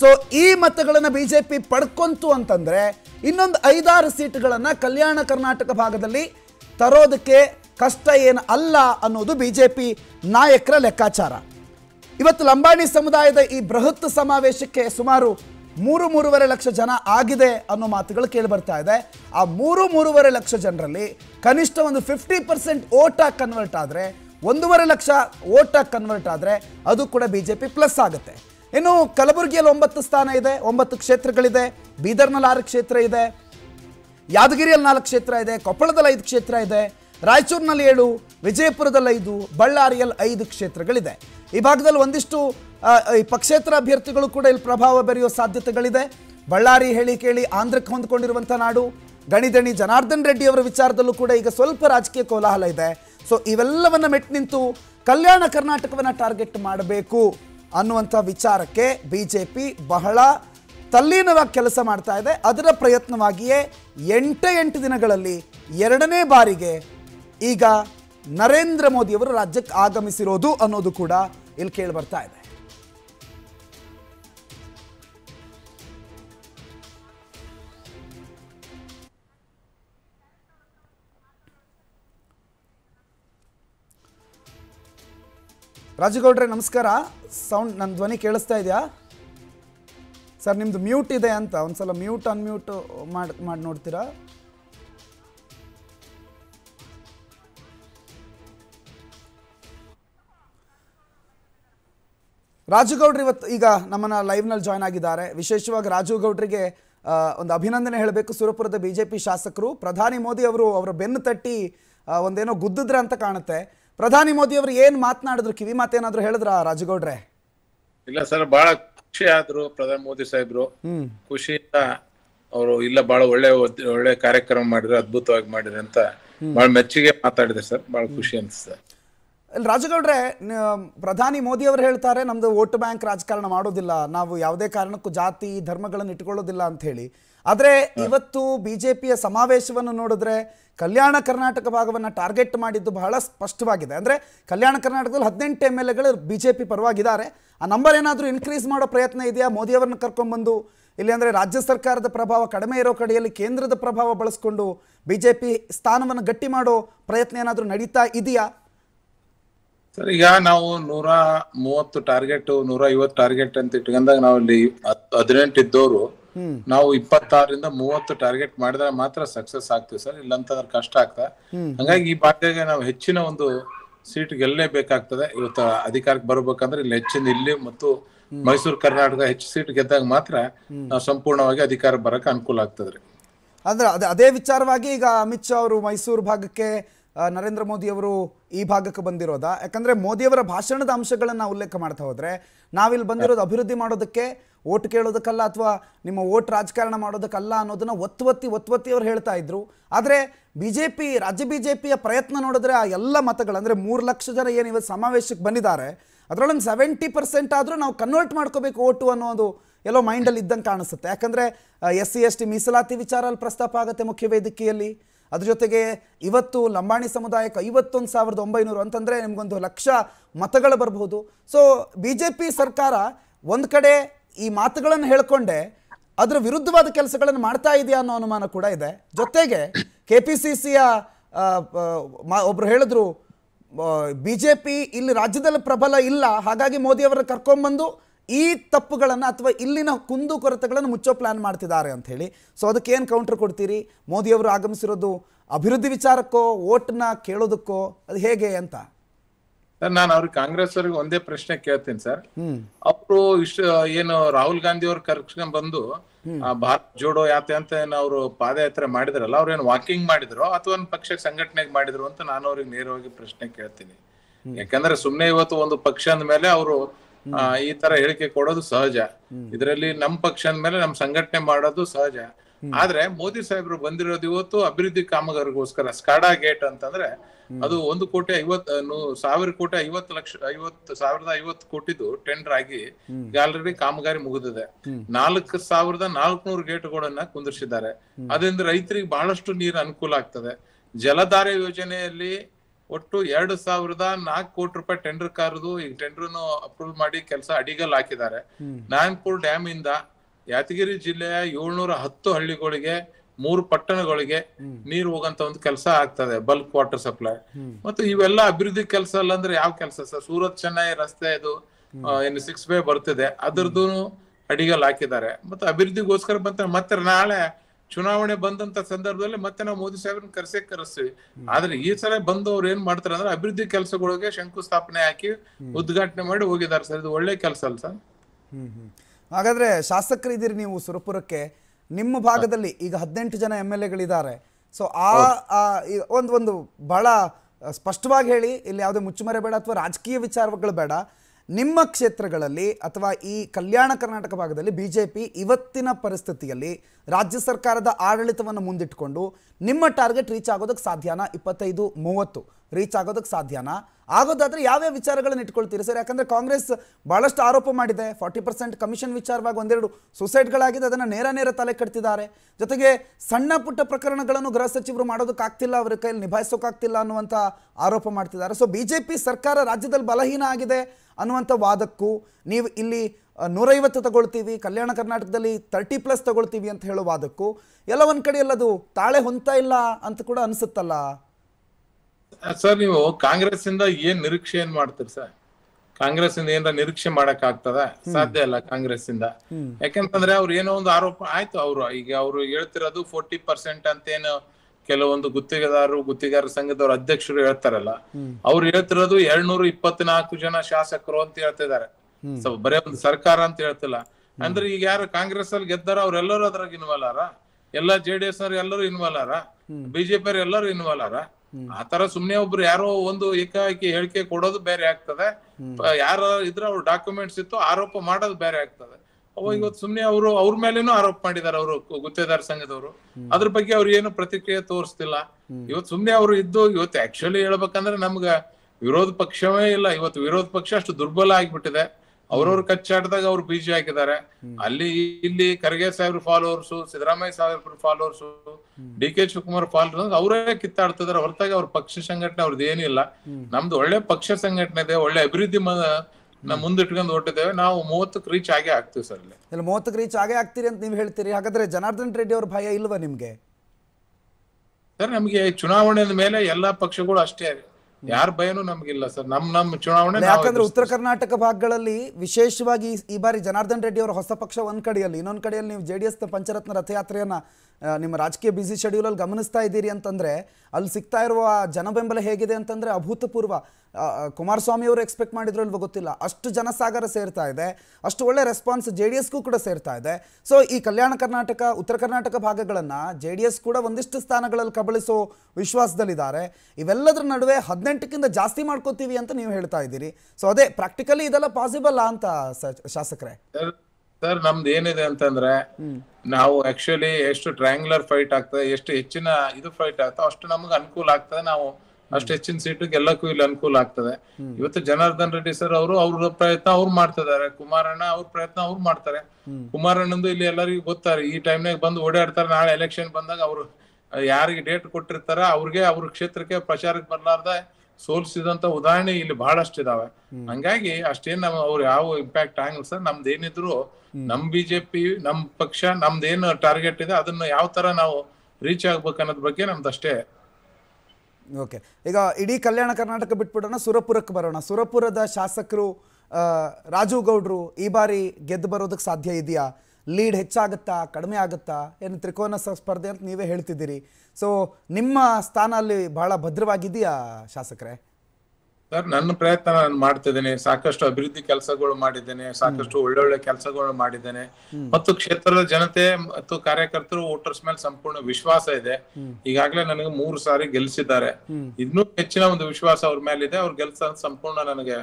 ಸೊ ಈ ಮತಗಳನ್ನು ಬಿ ಜೆ ಪಿ ಪಡ್ಕೊಂತು ಅಂತಂದರೆ ಇನ್ನೊಂದು ಐದಾರು ಸೀಟುಗಳನ್ನು ಕಲ್ಯಾಣ ಕರ್ನಾಟಕ ಭಾಗದಲ್ಲಿ ತರೋದಕ್ಕೆ ಕಷ್ಟ ಏನು ಅಲ್ಲ ಅನ್ನೋದು ಬಿ ಜೆ ಪಿ ನಾಯಕರ ಲೆಕ್ಕಾಚಾರ ಇವತ್ತು ಲಂಬಾಣಿ ಸಮುದಾಯದ ಈ ಬೃಹತ್ ಸಮಾವೇಶಕ್ಕೆ ಸುಮಾರು ಮೂರು ಮೂರುವರೆ ಲಕ್ಷ ಜನ ಆಗಿದೆ ಅನ್ನೋ ಮಾತುಗಳು ಕೇಳಿ ಬರ್ತಾ ಇದೆ ಆ ಮೂರು ಮೂರುವರೆ ಲಕ್ಷ ಜನರಲ್ಲಿ ಕನಿಷ್ಠ ಒಂದು ಫಿಫ್ಟಿ ಪರ್ಸೆಂಟ್ ಓಟಾಗಿ ಕನ್ವರ್ಟ್ ಆದರೆ ಒಂದೂವರೆ ಲಕ್ಷ ಓಟಾಗಿ ಕನ್ವರ್ಟ್ ಆದರೆ ಅದು ಕೂಡ ಬಿ ಜೆ ಪಿ ಪ್ಲಸ್ ಆಗುತ್ತೆ ಇನ್ನು ಕಲಬುರಗಿಯಲ್ಲಿ ಒಂಬತ್ತು ಸ್ಥಾನ ಇದೆ ಒಂಬತ್ತು ಕ್ಷೇತ್ರಗಳಿದೆ ಬೀದರ್ನಲ್ಲಿ ಆರು ಕ್ಷೇತ್ರ ಇದೆ ಯಾದಗಿರಿಯಲ್ಲಿ ನಾಲ್ಕು ಕ್ಷೇತ್ರ ಇದೆ ಕೊಪ್ಪಳದಲ್ಲಿ ಐದು ಕ್ಷೇತ್ರ ಇದೆ ರಾಯಚೂರಿನಲ್ಲಿ ಏಳು ವಿಜಯಪುರದಲ್ಲಿ ಐದು ಬಳ್ಳಾರಿಯಲ್ಲಿ ಐದು ಕ್ಷೇತ್ರಗಳಿದೆ ಈ ಭಾಗದಲ್ಲಿ ಒಂದಿಷ್ಟು ಈ ಪಕ್ಷೇತರ ಅಭ್ಯರ್ಥಿಗಳು ಕೂಡ ಇಲ್ಲಿ ಪ್ರಭಾವ ಬೆರೆಯೋ ಸಾಧ್ಯತೆಗಳಿದೆ ಬಳ್ಳಾರಿ ಹೇಳಿ ಕೇಳಿ ಆಂಧ್ರಕ್ಕೆ ಹೊಂದ್ಕೊಂಡಿರುವಂಥ ನಾಡು ಗಣಿದಣಿ ಜನಾರ್ದನ್ ರೆಡ್ಡಿ ಅವರ ವಿಚಾರದಲ್ಲೂ ಕೂಡ ಈಗ ಸ್ವಲ್ಪ ರಾಜಕೀಯ ಕೋಲಾಹಲ ಇದೆ ಸೊ ಇವೆಲ್ಲವನ್ನು ಮೆಟ್ಟು ನಿಂತು ಕಲ್ಯಾಣ ಕರ್ನಾಟಕವನ್ನು ಟಾರ್ಗೆಟ್ ಮಾಡಬೇಕು ಅನ್ನುವಂಥ ವಿಚಾರಕ್ಕೆ ಬಿ ಜೆ ಪಿ ಬಹಳ ತಲ್ಲೀನವಾಗಿ ಕೆಲಸ ಮಾಡ್ತಾ ಇದೆ ಅದರ ಪ್ರಯತ್ನವಾಗಿಯೇ ಎಂಟು ಎಂಟು ದಿನಗಳಲ್ಲಿ ಎರಡನೇ ಬಾರಿಗೆ ಈಗ ನರೇಂದ್ರ ಮೋದಿಯವರು ರಾಜ್ಯಕ್ಕೆ ಆಗಮಿಸಿರೋದು ಅನ್ನೋದು ಕೂಡ ಇಲ್ಲಿ ಕೇಳಿ ಬರ್ತಾ ಇದೆ ರಾಜುಗೌಡ್ರೆ ನಮಸ್ಕಾರ ಸೌಂಡ್ ನನ್ನ ಧ್ವನಿ ಕೇಳಿಸ್ತಾ ಇದೆಯಾ ಸರ್ ನಿಮ್ಮದು ಮ್ಯೂಟ್ ಇದೆ ಅಂತ ಒಂದ್ಸಲ ಸಲ ಮ್ಯೂಟ್ ಅನ್ಮ್ಯೂಟ್ ಮಾಡಿ ಮಾಡಿ ನೋಡ್ತೀರಾ ರಾಜುಗೌಡ್ರು ಇವತ್ತು ಈಗ ಲೈವ್ ಲೈವ್ನಲ್ಲಿ ಜಾಯ್ನ್ ಆಗಿದ್ದಾರೆ ವಿಶೇಷವಾಗಿ ರಾಜುಗೌಡ್ರಿಗೆ ಒಂದು ಅಭಿನಂದನೆ ಹೇಳಬೇಕು ಸುರಪುರದ ಬಿ ಶಾಸಕರು ಪ್ರಧಾನಿ ಮೋದಿ ಅವರು ಅವರ ಬೆನ್ನು ತಟ್ಟಿ ಒಂದೇನೋ ಗುದ್ದಿದ್ರೆ ಅಂತ ಕಾಣುತ್ತೆ ಪ್ರಧಾನಿ ಮೋದಿ ಅವರು ಏನ್ ಮಾತನಾಡಿದ್ರು ಕಿವಿ ಮಾತೇನಾದ್ರು ಹೇಳಿದ್ರ ರಾಜಗೌಡ್ರೆ ಇಲ್ಲ ಸರ್ ಬಹಳ ಖುಷಿ ಆದ್ರು ಪ್ರಧಾನಿ ಮೋದಿ ಸಾಹೇಬ್ರು ಖುಷಿಯಿಂದ ಅವರು ಇಲ್ಲ ಬಹಳ ಒಳ್ಳೆ ಒಳ್ಳೆ ಕಾರ್ಯಕ್ರಮ ಮಾಡಿದ್ರು ಅದ್ಭುತವಾಗಿ ಮಾಡಿದ್ರು ಅಂತ ಬಹಳ ಮೆಚ್ಚುಗೆ ಮಾತಾಡಿದೆ ಸರ್ ಬಹಳ ಖುಷಿ ಅನ್ಸುತ್ತೆ ರಾಜಗೌಡ್ರೆ ಪ್ರಧಾನಿ ಮೋದಿ ಅವರು ಹೇಳ್ತಾರೆ ನಮ್ಮದು ವೋಟ್ ಬ್ಯಾಂಕ್ ರಾಜಕಾರಣ ಮಾಡೋದಿಲ್ಲ ನಾವು ಯಾವುದೇ ಕಾರಣಕ್ಕೂ ಜಾತಿ ಧರ್ಮಗಳನ್ನು ಇಟ್ಕೊಳ್ಳೋದಿಲ್ಲ ಅಂತ ಹೇಳಿ ಆದರೆ ಇವತ್ತು ಬಿ ಪಿಯ ಸಮಾವೇಶವನ್ನು ನೋಡಿದ್ರೆ ಕಲ್ಯಾಣ ಕರ್ನಾಟಕ ಭಾಗವನ್ನು ಟಾರ್ಗೆಟ್ ಮಾಡಿದ್ದು ಬಹಳ ಸ್ಪಷ್ಟವಾಗಿದೆ ಅಂದರೆ ಕಲ್ಯಾಣ ಕರ್ನಾಟಕದಲ್ಲಿ ಹದಿನೆಂಟು ಎಮ್ ಎಲ್ ಎಗಳು ಬಿ ಜೆ ಪಿ ಪರವಾಗಿದ್ದಾರೆ ಆ ನಂಬರ್ ಏನಾದರೂ ಇನ್ಕ್ರೀಸ್ ಮಾಡೋ ಪ್ರಯತ್ನ ಇದೆಯಾ ಮೋದಿಯವರನ್ನ ಕರ್ಕೊಂಡ್ಬಂದು ಇಲ್ಲಿ ಅಂದರೆ ರಾಜ್ಯ ಸರ್ಕಾರದ ಪ್ರಭಾವ ಕಡಿಮೆ ಇರೋ ಕಡೆಯಲ್ಲಿ ಕೇಂದ್ರದ ಪ್ರಭಾವ ಬಳಸ್ಕೊಂಡು ಬಿ ಜೆ ಪಿ ಸ್ಥಾನವನ್ನು ಗಟ್ಟಿ ಮಾಡೋ ಪ್ರಯತ್ನ ಏನಾದರೂ ನಡೀತಾ ಇದೆಯಾ ಸರ್ ಈಗ ನಾವು ನೂರ ಮೂವತ್ತು ಟಾರ್ಗೆಟ್ ನೂರ ಐವತ್ತು ಟಾರ್ಗೆಟ್ ಅಂತ ಇಟ್ಕೊಂಡಾಗ ನಾವು ಇಲ್ಲಿ ಹದಿನೆಂಟು ಇದ್ದವರು ನಾವು ಇಪ್ಪತ್ತಾರರಿಂದ ಮೂವತ್ತು ಟಾರ್ಗೆಟ್ ಮಾಡಿದ್ರೆ ಮಾತ್ರ ಸಕ್ಸಸ್ ಆಗ್ತೀವಿ ಸರ್ ಇಲ್ಲಂತಂದ್ರೆ ಕಷ್ಟ ಆಗ್ತದೆ ಹಂಗಾಗಿ ಈ ಭಾಗ ನಾವು ಹೆಚ್ಚಿನ ಒಂದು ಸೀಟ್ ಗೆಲ್ಲಲೇಬೇಕಾಗ್ತದೆ ಇವತ್ತು ಅಧಿಕಾರಕ್ಕೆ ಬರಬೇಕಂದ್ರೆ ಇಲ್ಲಿ ಹೆಚ್ಚಿನ ಇಲ್ಲಿ ಮತ್ತು ಮೈಸೂರು ಕರ್ನಾಟಕ ಹೆಚ್ಚು ಸೀಟ್ ಗೆದ್ದಾಗ ಮಾತ್ರ ನಾವು ಸಂಪೂರ್ಣವಾಗಿ ಅಧಿಕಾರ ಬರಕ್ಕೆ ಅನುಕೂಲ ಆಗ್ತದ್ರಿ ಅಂದ್ರೆ ಅದೇ ಅದೇ ವಿಚಾರವಾಗಿ ಈಗ ಅಮಿತ್ ಶಾ ಅವರು ಮೈಸೂರು ಭಾಗಕ್ಕೆ ನರೇಂದ್ರ ಮೋದಿಯವರು ಈ ಭಾಗಕ್ಕೆ ಬಂದಿರೋದಾ ಯಾಕಂದರೆ ಮೋದಿಯವರ ಭಾಷಣದ ಅಂಶಗಳನ್ನು ಉಲ್ಲೇಖ ಮಾಡ್ತಾ ಹೋದರೆ ನಾವಿಲ್ಲಿ ಬಂದಿರೋದು ಅಭಿವೃದ್ಧಿ ಮಾಡೋದಕ್ಕೆ ಓಟ್ ಕೇಳೋದಕ್ಕಲ್ಲ ಅಥವಾ ನಿಮ್ಮ ಓಟ್ ರಾಜಕಾರಣ ಮಾಡೋದಕ್ಕಲ್ಲ ಅನ್ನೋದನ್ನು ಒತ್ತೊತ್ತಿ ಒತ್ತೊತ್ತಿ ಅವ್ರು ಹೇಳ್ತಾ ಇದ್ರು ಆದರೆ ಬಿ ಜೆ ಪಿ ರಾಜ್ಯ ಬಿ ಜೆ ಪಿಯ ಪ್ರಯತ್ನ ನೋಡಿದ್ರೆ ಆ ಎಲ್ಲ ಮತಗಳು ಅಂದರೆ ಮೂರು ಲಕ್ಷ ಜನ ಏನು ಇವತ್ತು ಸಮಾವೇಶಕ್ಕೆ ಬಂದಿದ್ದಾರೆ ಅದರೊಳಗೆ ಸೆವೆಂಟಿ ಪರ್ಸೆಂಟ್ ಆದರೂ ನಾವು ಕನ್ವರ್ಟ್ ಮಾಡ್ಕೋಬೇಕು ಓಟು ಅನ್ನೋದು ಎಲ್ಲೋ ಮೈಂಡಲ್ಲಿ ಇದ್ದಂಗೆ ಕಾಣಿಸುತ್ತೆ ಯಾಕಂದರೆ ಎಸ್ ಸಿ ಎಸ್ ಟಿ ಮೀಸಲಾತಿ ವಿಚಾರ ಅಲ್ಲಿ ಪ್ರಸ್ತಾಪ ಆಗುತ್ತೆ ಮುಖ್ಯ ವೇದಿಕೆಯಲ್ಲಿ ಅದ್ರ ಜೊತೆಗೆ ಇವತ್ತು ಲಂಬಾಣಿ ಸಮುದಾಯಕ್ಕೆ ಐವತ್ತೊಂದು ಸಾವಿರದ ಒಂಬೈನೂರು ಅಂತಂದರೆ ನಿಮಗೊಂದು ಲಕ್ಷ ಮತಗಳು ಬರಬಹುದು ಸೊ ಬಿ ಜೆ ಪಿ ಸರ್ಕಾರ ಒಂದು ಕಡೆ ಈ ಮಾತುಗಳನ್ನು ಹೇಳ್ಕೊಂಡೆ ಅದರ ವಿರುದ್ಧವಾದ ಕೆಲಸಗಳನ್ನು ಮಾಡ್ತಾ ಇದೆಯಾ ಅನ್ನೋ ಅನುಮಾನ ಕೂಡ ಇದೆ ಜೊತೆಗೆ ಕೆ ಪಿ ಸಿ ಸಿಯ ಒಬ್ರು ಹೇಳಿದ್ರು ಬಿ ಜೆ ಪಿ ಇಲ್ಲಿ ರಾಜ್ಯದಲ್ಲಿ ಪ್ರಬಲ ಇಲ್ಲ ಹಾಗಾಗಿ ಮೋದಿಯವರನ್ನು ಕರ್ಕೊಂಬಂದು ಈ ತಪ್ಪುಗಳನ್ನು ಅಥವಾ ಇಲ್ಲಿನ ಕುಂದು ಕುಂದುಕೊರತೆಗಳನ್ನು ಮುಚ್ಚೋ ಪ್ಲಾನ್ ಮಾಡ್ತಿದ್ದಾರೆ ಹೇಳಿ ಸೊ ಅದಕ್ಕೇನು ಕೌಂಟರ್ ಕೊಡ್ತೀರಿ ಮೋದಿಯವರು ಆಗಮಿಸಿರೋದು ಅಭಿವೃದ್ಧಿ ವಿಚಾರಕ್ಕೋ ಓಟ್ನ ಕೇಳೋದಕ್ಕೋ ಅದು ಹೇಗೆ ಅಂತ ಸರ್ ನಾನು ಅವ್ರಿಗೆ ಕಾಂಗ್ರೆಸ್ ಅವ್ರಿಗೆ ಒಂದೇ ಪ್ರಶ್ನೆ ಕೇಳ್ತೀನಿ ಸರ್ ಅವರು ಇಷ್ಟು ಏನು ರಾಹುಲ್ ಗಾಂಧಿ ಅವ್ರು ಕರ್ಕೊಂಡ್ ಬಂದು ಭಾರತ್ ಜೋಡೋ ಯಾತ್ರೆ ಅಂತ ಏನು ಅವರು ಪಾದಯಾತ್ರೆ ಮಾಡಿದ್ರಲ್ಲ ಅವ್ರು ಏನು ವಾಕಿಂಗ್ ಮಾಡಿದ್ರು ಅಥವಾ ಪಕ್ಷ ಸಂಘಟನೆಗೆ ಮಾಡಿದ್ರು ಅಂತ ನಾನು ಅವ್ರಿಗೆ ನೇರವಾಗಿ ಪ್ರಶ್ನೆ ಕೇಳ್ತೀನಿ ಯಾಕಂದ್ರೆ ಸುಮ್ನೆ ಇವತ್ತು ಒಂದು ಪಕ್ಷ ಅಂದ ಮೇಲೆ ಅವರು ಈ ತರ ಹೇಳಿಕೆ ಕೊಡೋದು ಸಹಜ ಇದರಲ್ಲಿ ನಮ್ ಪಕ್ಷ ಅಂದ್ಮೇಲೆ ನಮ್ ಸಂಘಟನೆ ಮಾಡೋದು ಸಹಜ ಆದ್ರೆ ಮೋದಿ ಸಾಹೇಬ್ರು ಬಂದಿರೋದು ಇವತ್ತು ಅಭಿವೃದ್ಧಿ ಕಾಮಗಾರಿಗೋಸ್ಕರ ಸ್ಕಾಡಾ ಗೇಟ್ ಅಂತಂದ್ರೆ ಅದು ಒಂದು ಕೋಟಿ ಐವತ್ ಸಾವಿರ ಕೋಟಿ ಐವತ್ ಲಕ್ಷ ಐವತ್ ಸಾವಿರದ ಐವತ್ ಕೋಟಿದು ಟೆಂಡರ್ ಆಗಿ ಗ್ಯಾಲರಿ ಕಾಮಗಾರಿ ಮುಗಿದಿದೆ ನಾಲ್ಕು ಸಾವಿರದ ನಾಲ್ಕನೂರು ಗೇಟ್ಗಳನ್ನ ಕುಂದಿರ್ಸಿದ್ದಾರೆ ಅದರಿಂದ ರೈತರಿಗೆ ಬಹಳಷ್ಟು ನೀರು ಅನುಕೂಲ ಆಗ್ತದೆ ಜಲಧಾರೆ ಯೋಜನೆಯಲ್ಲಿ ಒಟ್ಟು ಎರಡು ಸಾವಿರದ ನಾಲ್ಕು ಕೋಟಿ ರೂಪಾಯಿ ಟೆಂಡರ್ ಕರೆದು ಈಗ ಟೆಂಡರ್ನು ಅಪ್ರೂವ್ ಮಾಡಿ ಕೆಲಸ ಅಡಿಗಲ್ ಹಾಕಿದ್ದಾರೆ ನಾಯನ್ಪುರ್ ಡ್ಯಾಮ್ ಇಂದ ಯಾದಗಿರಿ ಜಿಲ್ಲೆಯ ಏಳ್ನೂರ ಹತ್ತು ಹಳ್ಳಿಗಳಿಗೆ ಮೂರು ಪಟ್ಟಣಗಳಿಗೆ ನೀರು ಹೋಗಂತ ಒಂದು ಕೆಲಸ ಆಗ್ತದೆ ಬಲ್ಕ್ ವಾಟರ್ ಸಪ್ಲೈ ಮತ್ತು ಇವೆಲ್ಲ ಅಭಿವೃದ್ಧಿ ಕೆಲಸ ಅಲ್ಲ ಅಂದ್ರೆ ಯಾವ ಕೆಲಸ ಸರ್ ಸೂರತ್ ಚೆನ್ನೈ ರಸ್ತೆ ಇದು ಏನು ಸಿಕ್ಸ್ ಬೇ ಬರ್ತಿದೆ ಅದರದ್ದು ಅಡಿಗಲ್ ಹಾಕಿದ್ದಾರೆ ಮತ್ತೆ ಅಭಿವೃದ್ಧಿಗೋಸ್ಕರ ಬಂತ ಮತ್ತೆ ನಾಳೆ ಚುನಾವಣೆ ಬಂದಂತ ಸಂದರ್ಭದಲ್ಲಿ ಮತ್ತೆ ನಾವು ಮೋದಿ ಸಾಹೇಬ್ ಕರೆಸೇ ಕರೆಸ್ತೀವಿ ಆದ್ರೆ ಈ ಸಲ ಬಂದವ್ರು ಏನ್ ಮಾಡ್ತಾರೆ ಅಂದ್ರೆ ಅಭಿವೃದ್ಧಿ ಕೆಲಸಗಳಿಗೆ ಶಂಕುಸ್ಥಾಪನೆ ಹಾಕಿ ಉದ್ಘಾಟನೆ ಮಾಡಿ ಹೋಗಿದ್ದಾರೆ ಸರ್ ಇದು ಒಳ್ಳೆ ಕೆಲಸ ಅಲ್ಲ ಸರ್ ಹಾಗಾದ್ರೆ ಶಾಸಕರು ನೀವು ಸುರಪುರಕ್ಕೆ ನಿಮ್ಮ ಭಾಗದಲ್ಲಿ ಈಗ ಹದಿನೆಂಟು ಜನ ಎಮ್ ಎಲ್ ಎಗಳಿದ್ದಾರೆ ಸೊ ಆ ಒಂದು ಒಂದು ಬಹಳ ಸ್ಪಷ್ಟವಾಗಿ ಹೇಳಿ ಇಲ್ಲಿ ಯಾವುದೇ ಮುಚ್ಚುಮರೆ ಬೇಡ ಅಥವಾ ರಾಜಕೀಯ ವಿಚಾರಗಳು ಬೇಡ ನಿಮ್ಮ ಕ್ಷೇತ್ರಗಳಲ್ಲಿ ಅಥವಾ ಈ ಕಲ್ಯಾಣ ಕರ್ನಾಟಕ ಭಾಗದಲ್ಲಿ ಬಿ ಇವತ್ತಿನ ಪರಿಸ್ಥಿತಿಯಲ್ಲಿ ರಾಜ್ಯ ಸರ್ಕಾರದ ಆಡಳಿತವನ್ನು ಮುಂದಿಟ್ಕೊಂಡು ನಿಮ್ಮ ಟಾರ್ಗೆಟ್ ರೀಚ್ ಆಗೋದಕ್ಕೆ ಸಾಧ್ಯನಾ ಇಪ್ಪತ್ತೈದು ಮೂವತ್ತು ರೀಚ್ ಆಗೋದಕ್ಕೆ ಸಾಧ್ಯನಾ ಆಗೋದಾದರೆ ಯಾವ್ಯಾವ ವಿಚಾರಗಳನ್ನು ಇಟ್ಕೊಳ್ತೀರಿ ಸರ್ ಯಾಕಂದರೆ ಕಾಂಗ್ರೆಸ್ ಭಾಳಷ್ಟು ಆರೋಪ ಮಾಡಿದೆ ಫಾರ್ಟಿ ಪರ್ಸೆಂಟ್ ಕಮಿಷನ್ ವಿಚಾರವಾಗಿ ಒಂದೆರಡು ಸುಸೈಡ್ಗಳಾಗಿದೆ ಅದನ್ನು ನೇರ ನೇರ ತಲೆ ಕಟ್ತಿದ್ದಾರೆ ಜೊತೆಗೆ ಸಣ್ಣ ಪುಟ್ಟ ಪ್ರಕರಣಗಳನ್ನು ಗೃಹ ಸಚಿವರು ಮಾಡೋದಕ್ಕಾಗ್ತಿಲ್ಲ ಅವರ ಕೈಯಲ್ಲಿ ನಿಭಾಯಿಸೋಕ್ಕಾಗ್ತಿಲ್ಲ ಅನ್ನುವಂಥ ಆರೋಪ ಮಾಡ್ತಿದ್ದಾರೆ ಸೊ ಬಿ ಸರ್ಕಾರ ರಾಜ್ಯದಲ್ಲಿ ಬಲಹೀನ ಆಗಿದೆ ಅನ್ನುವಂಥ ವಾದಕ್ಕೂ ನೀವು ಇಲ್ಲಿ ನೂರೈವತ್ತು ತಗೊಳ್ತೀವಿ ಕಲ್ಯಾಣ ಕರ್ನಾಟಕದಲ್ಲಿ ತರ್ಟಿ ಪ್ಲಸ್ ತಗೊಳ್ತೀವಿ ಅಂತ ಹೇಳುವಾದಕ್ಕೂ ಎಲ್ಲ ಒಂದು ಕಡೆಯಲ್ಲದು ತಾಳೆ ಹೊಂತ ಇಲ್ಲ ಅಂತ ಕೂಡ ಅನಿಸುತ್ತಲ್ಲ ಸರ್ ನೀವು ಕಾಂಗ್ರೆಸ್ ಇಂದ ಏನ್ ನಿರೀಕ್ಷೆ ಏನ್ ಮಾಡ್ತೀರಿ ಸರ್ ಕಾಂಗ್ರೆಸ್ ಇಂದ ಏನಾರ ನಿರೀಕ್ಷೆ ಮಾಡಕ್ ಆಗ್ತದ ಸಾಧ್ಯ ಇಲ್ಲ ಕಾಂಗ್ರೆಸ್ ಇಂದ ಯಾಕಂತಂದ್ರೆ ಅವ್ರು ಏನೋ ಒಂದು ಆರೋಪ ಆಯ್ತು ಅವರು ಈಗ ಅವ್ರು ಹೇಳ್ತಿರೋದು ಫೋರ್ಟಿ ಪರ್ಸೆಂಟ್ ಅಂತ ಏನು ಕೆಲವೊಂದು ಗುತ್ತಿಗೆದಾರರು ಗುತ್ತಿಗಾರ ಸಂಘದವ್ರ ಅಧ್ಯಕ್ಷರು ಹೇಳ್ತಾರಲ್ಲ ಅವ್ರು ಹೇಳ್ತಿರೋದು ಎರಡ್ನೂರ ಇಪ್ಪತ್ನಾಲ್ಕು ಜನ ಶಾಸಕರು ಅಂತ ಹೇಳ್ತಿದ್ದಾರೆ ಬರೇ ಒಂದು ಸರ್ಕಾರ ಅಂತ ಹೇಳ್ತಿಲ್ಲ ಅಂದ್ರೆ ಈಗ ಯಾರು ಕಾಂಗ್ರೆಸ್ ಅಲ್ಲಿ ಗೆದ್ದಾರ ಅವ್ರೆಲ್ಲರೂ ಅದ್ರಾಗ ಇನ್ವಾಲ್ವ್ ಆರ ಎಲ್ಲಾ ಜೆ ಡಿ ಎಸ್ ಅವ್ರ ಎಲ್ಲರೂ ಇನ್ವಾಲ್ವ್ ಆರ ಬಿಜೆಪಿ ಅವ್ರ ಎಲ್ಲರೂ ಇನ್ವಾಲ್ವ್ ಆರ ಆತರ ಸುಮ್ನೆ ಒಬ್ರು ಯಾರೋ ಒಂದು ಏಕಾಏಕಿ ಹೇಳಿಕೆ ಕೊಡೋದು ಬೇರೆ ಆಗ್ತದೆ ಯಾರ ಇದ್ರ ಅವ್ರ ಡಾಕ್ಯುಮೆಂಟ್ಸ್ ಇತ್ತು ಆರೋಪ ಮಾಡೋದು ಬೇರೆ ಆಗ್ತದೆ ಅವ ಇವತ್ತು ಸುಮ್ನೆ ಅವರು ಅವ್ರ ಮೇಲೇನು ಆರೋಪ ಮಾಡಿದಾರೆ ಅವರು ಗುತ್ತೇದಾರ ಸಂಘದವರು ಅದ್ರ ಬಗ್ಗೆ ಅವ್ರು ಏನು ಪ್ರತಿಕ್ರಿಯೆ ತೋರಿಸ್ತಿಲ್ಲ ಇವತ್ತು ಸುಮ್ನೆ ಅವರು ಇದ್ದು ಇವತ್ತು ಆಕ್ಚುಲಿ ಹೇಳ್ಬೇಕಂದ್ರೆ ನಮ್ಗ ವಿರೋಧ ಪಕ್ಷವೇ ಇಲ್ಲ ಇವತ್ತು ವಿರೋಧ ಪಕ್ಷ ಅಷ್ಟು ದುರ್ಬಲ ಆಗ್ಬಿಟ್ಟಿದೆ ಅವ್ರವ್ರ ಕಚ್ಚಾಟದಾಗ ಅವ್ರು ಬಿಜಿ ಹಾಕಿದ್ದಾರೆ ಅಲ್ಲಿ ಇಲ್ಲಿ ಖರ್ಗೆ ಸಾಹೇಬ್ರ ಫಾಲೋವರ್ಸ್ ಸಿದ್ದರಾಮಯ್ಯ ಸಾಹೇಬ್ರ followers D K Shivakumar followers ಅವರೇ ಕಿತ್ತಾಡ್ತಿದಾರೆ ಹೊರತಾಗಿ ಅವ್ರ ಪಕ್ಷ ಸಂಘಟನೆ ಅವ್ರದ್ದು ಏನಿಲ್ಲ ನಮ್ದು ಒಳ್ಳೆ ಪಕ್ಷ ಸಂಘಟನೆ ಇದೆ ಒಳ್ಳೆ ಅಭಿವೃದ್ಧಿ ನಾವು ಮುಂದಿಟ್ಕೊಂಡು ಹೊಟ್ಟಿದ್ದೇವೆ ನಾವು ಮೂವತ್ತಕ್ಕೆ ರೀಚ್ ಆಗೇ ಆಗ್ತೀವಿ ಸರ್ ಇಲ್ಲಿ ಮೂವತ್ತಕ್ಕೆ ರೀಚ್ ಆಗೇ ಆಗ್ತೀರಿ ಅಂತ ನೀವು ಹೇಳ್ತೀರಿ ಹಾಗಾದ್ರೆ ಜನಾರ್ದನ್ ರೆಡ್ಡಿ ಅವ್ರ ಭಯ ಇಲ್ವಾ ನಿಮ್ಗೆ ಸರ್ ನಮ್ಗೆ ಚುನಾವಣೆ ಮೇಲೆ ಎಲ್ಲಾ ಪಕ್ಷಗಳು ಅಷ್ಟೇ ಯಾರ ಭಯನೂ ನಮ್ಗಿಲ್ಲ ಸರ್ ನಮ್ ನಮ್ ಚುನಾವಣೆ ಯಾಕಂದ್ರೆ ಉತ್ತರ ಕರ್ನಾಟಕ ಭಾಗಗಳಲ್ಲಿ ವಿಶೇಷವಾಗಿ ಈ ಬಾರಿ ಜನಾರ್ದನ್ ರೆಡ್ಡಿ ಅವರ ಹೊಸ ಪಕ್ಷ ಒಂದ್ ಕಡೆಯಲ್ಲಿ ಇನ್ನೊಂದ್ ಕಡೆಯಲ್ಲಿ ನೀವು ಜೆಡಿಎಸ್ ಪಂಚರತ್ನ ರಥಯಾತ್ರೆಯನ್ನ ನಿಮ್ಮ ರಾಜಕೀಯ ಬಿಸಿ ಶೆಡ್ಯೂಲ್ ಅಲ್ಲಿ ಗಮನಿಸ್ತಾ ಇದ್ದೀರಿ ಅಂತಂದ್ರೆ ಅಲ್ಲಿ ಸಿಗ್ತಾ ಇರುವ ಜನಬೆಂಬಲ ಹೇಗಿದೆ ಅಂತಂದ್ರೆ ಅಭೂತಪೂರ್ವ ಕುಮಾರಸ್ವಾಮಿ ಅವರು ಎಕ್ಸ್ಪೆಕ್ಟ್ ಮಾಡಿದ್ರು ಇಲ್ವೋ ಗೊತ್ತಿಲ್ಲ ಅಷ್ಟು ಜನಸಾಗರ ಸೇರ್ತಾ ಇದೆ ಅಷ್ಟು ಒಳ್ಳೆ ರೆಸ್ಪಾನ್ಸ್ ಜೆ ಡಿ ಎಸ್ಗೂ ಕೂಡ ಸೇರ್ತಾ ಇದೆ ಸೊ ಈ ಕಲ್ಯಾಣ ಕರ್ನಾಟಕ ಉತ್ತರ ಕರ್ನಾಟಕ ಭಾಗಗಳನ್ನು ಜೆ ಡಿ ಎಸ್ ಕೂಡ ಒಂದಿಷ್ಟು ಸ್ಥಾನಗಳಲ್ಲಿ ಕಬಳಿಸೋ ವಿಶ್ವಾಸದಲ್ಲಿದ್ದಾರೆ ಇವೆಲ್ಲದರ ನಡುವೆ ಹದಿನೆಂಟಕ್ಕಿಂತ ಜಾಸ್ತಿ ಮಾಡ್ಕೋತೀವಿ ಅಂತ ನೀವು ಹೇಳ್ತಾ ಇದ್ದೀರಿ ಸೊ ಅದೇ ಪ್ರಾಕ್ಟಿಕಲಿ ಇದೆಲ್ಲ ಪಾಸಿಬಲ್ ಅಂತ ಶಾಸಕರೇ ಸರ್ ನಮ್ದು ಏನಿದೆ ಅಂತಂದ್ರೆ ನಾವು ಆಕ್ಚುಲಿ ಎಷ್ಟು ಟ್ರಯಾಂಗ್ಯುಲರ್ ಫೈಟ್ ಆಗ್ತದೆ ಎಷ್ಟು ಹೆಚ್ಚಿನ ಇದು ಫೈಟ್ ಆಗ್ತದೆ ಅಷ್ಟು ನಮ್ಗೆ ಅನುಕೂಲ ಆಗ್ತದೆ ನಾವು ಅಷ್ಟು ಹೆಚ್ಚಿನ ಸೀಟಿಗೆ ಎಲ್ಲಕ್ಕೂ ಇಲ್ಲಿ ಅನುಕೂಲ ಆಗ್ತದೆ ಇವತ್ತು ಜನಾರ್ದನ್ ರೆಡ್ಡಿ ಸರ್ ಅವರು ಅವ್ರ ಪ್ರಯತ್ನ ಅವ್ರು ಮಾಡ್ತಿದ್ದಾರೆ ಕುಮಾರಣ್ಣ ಅವ್ರ ಪ್ರಯತ್ನ ಅವ್ರು ಮಾಡ್ತಾರೆ ಕುಮಾರಣ್ಣಂದು ಇಲ್ಲಿ ಎಲ್ಲರಿಗೂ ಗೊತ್ತಾರೆ ಈ ಟೈಮ್ನಾಗ ಬಂದು ಓಡಾಡ್ತಾರೆ ನಾಳೆ ಎಲೆಕ್ಷನ್ ಬಂದಾಗ ಅವರು ಯಾರಿಗೆ ಡೇಟ್ ಕೊಟ್ಟಿರ್ತಾರ ಅವ್ರಿಗೆ ಅವ್ರ ಕ್ಷೇತ್ರಕ್ಕೆ ಪ್ರಚಾರಕ್ಕೆ ಬರ್ಲಾರ್ದ ಸೋಲ್ಸಿದಂತ ಉದಾಹರಣೆ ಇಲ್ಲಿ ಬಹಳಷ್ಟು ಇದಾವೆ ಹಂಗಾಗಿ ಅಷ್ಟೇನ್ ನಮ್ ಅವ್ರು ಯಾವ ಇಂಪ್ಯಾಕ್ಟ್ ಆಗಿಲ್ಲ ಸರ್ ನಮ್ದು ಏನಿದ್ರು ನಮ್ ಬಿಜೆಪಿ ನಮ್ ಪಕ್ಷ ನಮ್ದೇನು ಟಾರ್ಗೆಟ್ ಇದೆ ಅದನ್ನ ಯಾವ ತರ ನಾವು ರೀಚ್ ಆಗ್ಬೇಕು ಅನ್ನೋದ್ ಬಗ್ಗೆ ಅಷ್ಟೇ ಓಕೆ ಈಗ ಇಡೀ ಕಲ್ಯಾಣ ಕರ್ನಾಟಕ ಬಿಟ್ಬಿಡೋಣ ಸುರಪುರಕ್ಕೆ ಬರೋಣ ಸುರಪುರದ ಶಾಸಕರು ರಾಜು ಗೌಡ್ರು ಈ ಬಾರಿ ಗೆದ್ದು ಬರೋದಕ್ಕೆ ಸಾಧ್ಯ ಇದೆಯಾ ಲೀಡ್ ಹೆಚ್ಚಾಗುತ್ತಾ ಕಡಿಮೆ ಆಗುತ್ತಾ ಏನು ತ್ರಿಕೋನ ಸ್ಪರ್ಧೆ ಅಂತ ನೀವೇ ಹೇಳ್ತಿದ್ದೀರಿ ಸೊ ನಿಮ್ಮ ಸ್ಥಾನ ಅಲ್ಲಿ ಭಾಳ ಭದ್ರವಾಗಿದೆಯಾ ಶಾಸಕರೇ ಸರ್ ನನ್ನ ಪ್ರಯತ್ನ ನಾನು ಮಾಡ್ತಿದ್ದೇನೆ ಸಾಕಷ್ಟು ಅಭಿವೃದ್ಧಿ ಕೆಲಸಗಳು ಮಾಡಿದ್ದೇನೆ ಸಾಕಷ್ಟು ಒಳ್ಳೊಳ್ಳೆ ಕೆಲಸಗಳು ಮಾಡಿದ್ದೇನೆ ಮತ್ತು ಕ್ಷೇತ್ರದ ಜನತೆ ಮತ್ತು ಕಾರ್ಯಕರ್ತರು ವೋಟರ್ಸ್ ಮೇಲೆ ಸಂಪೂರ್ಣ ವಿಶ್ವಾಸ ಇದೆ ಈಗಾಗಲೇ ನನಗೆ ಮೂರು ಸಾರಿ ಗೆಲ್ಲಿಸಿದ್ದಾರೆ ಇನ್ನೂ ಹೆಚ್ಚಿನ ಒಂದು ವಿಶ್ವಾಸ ಅವ್ರ ಇದೆ ಅವ್ರ ಗೆಲ್ಸ ಸಂಪೂರ್ಣ ನನಗೆ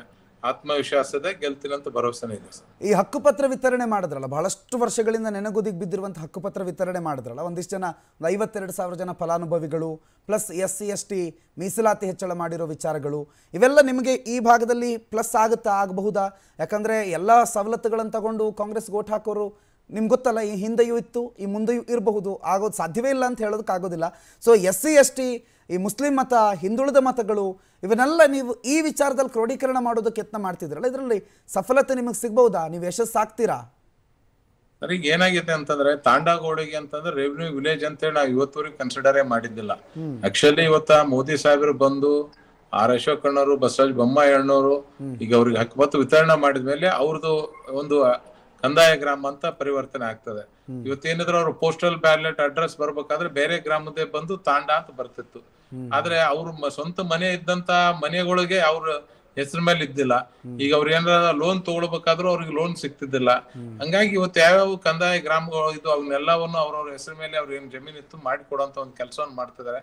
ಆತ್ಮವಿಶ್ವಾಸದ ಗೆಲ್ತೀನಿ ಅಂತ ಭರವಸೆ ಇದೆ ಈ ಹಕ್ಕುಪತ್ರ ವಿತರಣೆ ಮಾಡಿದ್ರಲ್ಲ ಬಹಳಷ್ಟು ವರ್ಷಗಳಿಂದ ನೆನಗುದಿಗೆ ಬಿದ್ದಿರುವಂಥ ಹಕ್ಕುಪತ್ರ ವಿತರಣೆ ಮಾಡಿದ್ರಲ್ಲ ಒಂದಿಷ್ಟು ಜನ ಐವತ್ತೆರಡು ಸಾವಿರ ಜನ ಫಲಾನುಭವಿಗಳು plus S C S T ಮೀಸಲಾತಿ ಹೆಚ್ಚಳ ಮಾಡಿರೋ ವಿಚಾರಗಳು ಇವೆಲ್ಲ ನಿಮಗೆ ಈ ಭಾಗದಲ್ಲಿ ಪ್ಲಸ್ ಆಗುತ್ತಾ ಆಗಬಹುದಾ ಯಾಕಂದ್ರೆ ಎಲ್ಲ ಸವಲತ್ತುಗಳನ್ನು ತಗೊಂಡು ಕಾಂಗ್ರೆಸ್ ಗೋಟ್ ಹಾಕೋರು ನಿಮ್ಗೆ ಗೊತ್ತಲ್ಲ ಈ ಹಿಂದೆಯೂ ಇತ್ತು ಈ ಮುಂದೆಯೂ ಇರಬಹುದು ಆಗೋದು ಸಾಧ್ಯವೇ ಇಲ್ಲ ಅಂತ ಹೇಳೋದಕ್ಕಾಗೋದಿಲ್ಲ so S C S T ಈ ಮುಸ್ಲಿಂ ಮತ ಹಿಂದುಳಿದ ಮತಗಳು ಇವನ್ನೆಲ್ಲ ನೀವು ಈ ವಿಚಾರದಲ್ಲಿ ಕ್ರೋಢೀಕರಣ ಮಾಡೋದಕ್ಕೆ ಯತ್ನ ಮಾಡ್ತಿದ್ರಲ್ಲ ಇದರಲ್ಲಿ ಸಫಲತೆ ನಿಮಗೆ ಸಿಗ್ಬಹುದಾ ನೀವು ಯಶಸ್ಸಾಗ್ತೀರಾ ಸರ್ ಏನಾಗಿದೆ ಅಂತಂದ್ರೆ ತಾಂಡಾಗೋಡಿಗೆ ಅಂತಂದ್ರೆ ರೆವಿನ್ಯೂ ವಿಲೇಜ್ ಅಂತ ಹೇಳಿ ನಾವು ಇವತ್ತವರೆಗೆ ಕನ್ಸಿಡರೇ ಮಾಡಿದ್ದಿಲ್ಲ ಆಕ್ಚುಲಿ ಇವತ್ತ ಮೋದಿ ಸಾಹೇಬರು ಬಂದು ಆರ್ ಅಶೋಕ್ ಅಣ್ಣವರು ಬಸವರಾಜ್ ಅಣ್ಣವರು ಈಗ ಅವ್ರಿಗೆ ಹಕ್ಕು ವಿತರಣೆ ಮಾಡಿದ್ಮೇಲೆ ಅವ್ರದ್ದು ಒಂದು ಕಂದಾಯ ಗ್ರಾಮ ಅಂತ ಪರಿವರ್ತನೆ ಆಗ್ತದೆ ಇವತ್ತೇನಿದ್ರು ಅವ್ರು ಪೋಸ್ಟಲ್ ಬ್ಯಾಲೆಟ್ ಅಡ್ರೆಸ್ ಬರ್ಬೇಕಾದ್ರೆ ಬೇರೆ ಗ್ರಾಮದೇ ಬಂದು ತಾಂಡ ಅಂತ ಬರ್ತಿತ್ತು ಆದ್ರೆ ಅವ್ರ ಸ್ವಂತ ಮನೆ ಇದ್ದಂತ ಮನೆಗಳಿಗೆ ಅವ್ರ ಹೆಸರ ಮೇಲೆ ಇದ್ದಿಲ್ಲ ಈಗ ಅವ್ರ ಏನಾರ ಲೋನ್ ತಗೊಳ್ಬೇಕಾದ್ರೂ ಅವ್ರಿಗೆ ಲೋನ್ ಸಿಕ್ತಿದ್ದಿಲ್ಲ ಹಂಗಾಗಿ ಇವತ್ತು ಯಾವ್ಯಾವ ಕಂದಾಯ ಗ್ರಾಮಗಳು ಇದ್ದು ಅವನ್ನೆಲ್ಲವನ್ನು ಅವ್ರ ಹೆಸರ ಮೇಲೆ ಅವ್ರ ಏನ್ ಜಮೀನ್ ಇತ್ತು ಮಾಡಿಕೊಡೋಂತ ಒಂದ್ ಕೆಲಸವನ್ನು ಮಾಡ್ತಿದ್ದಾರೆ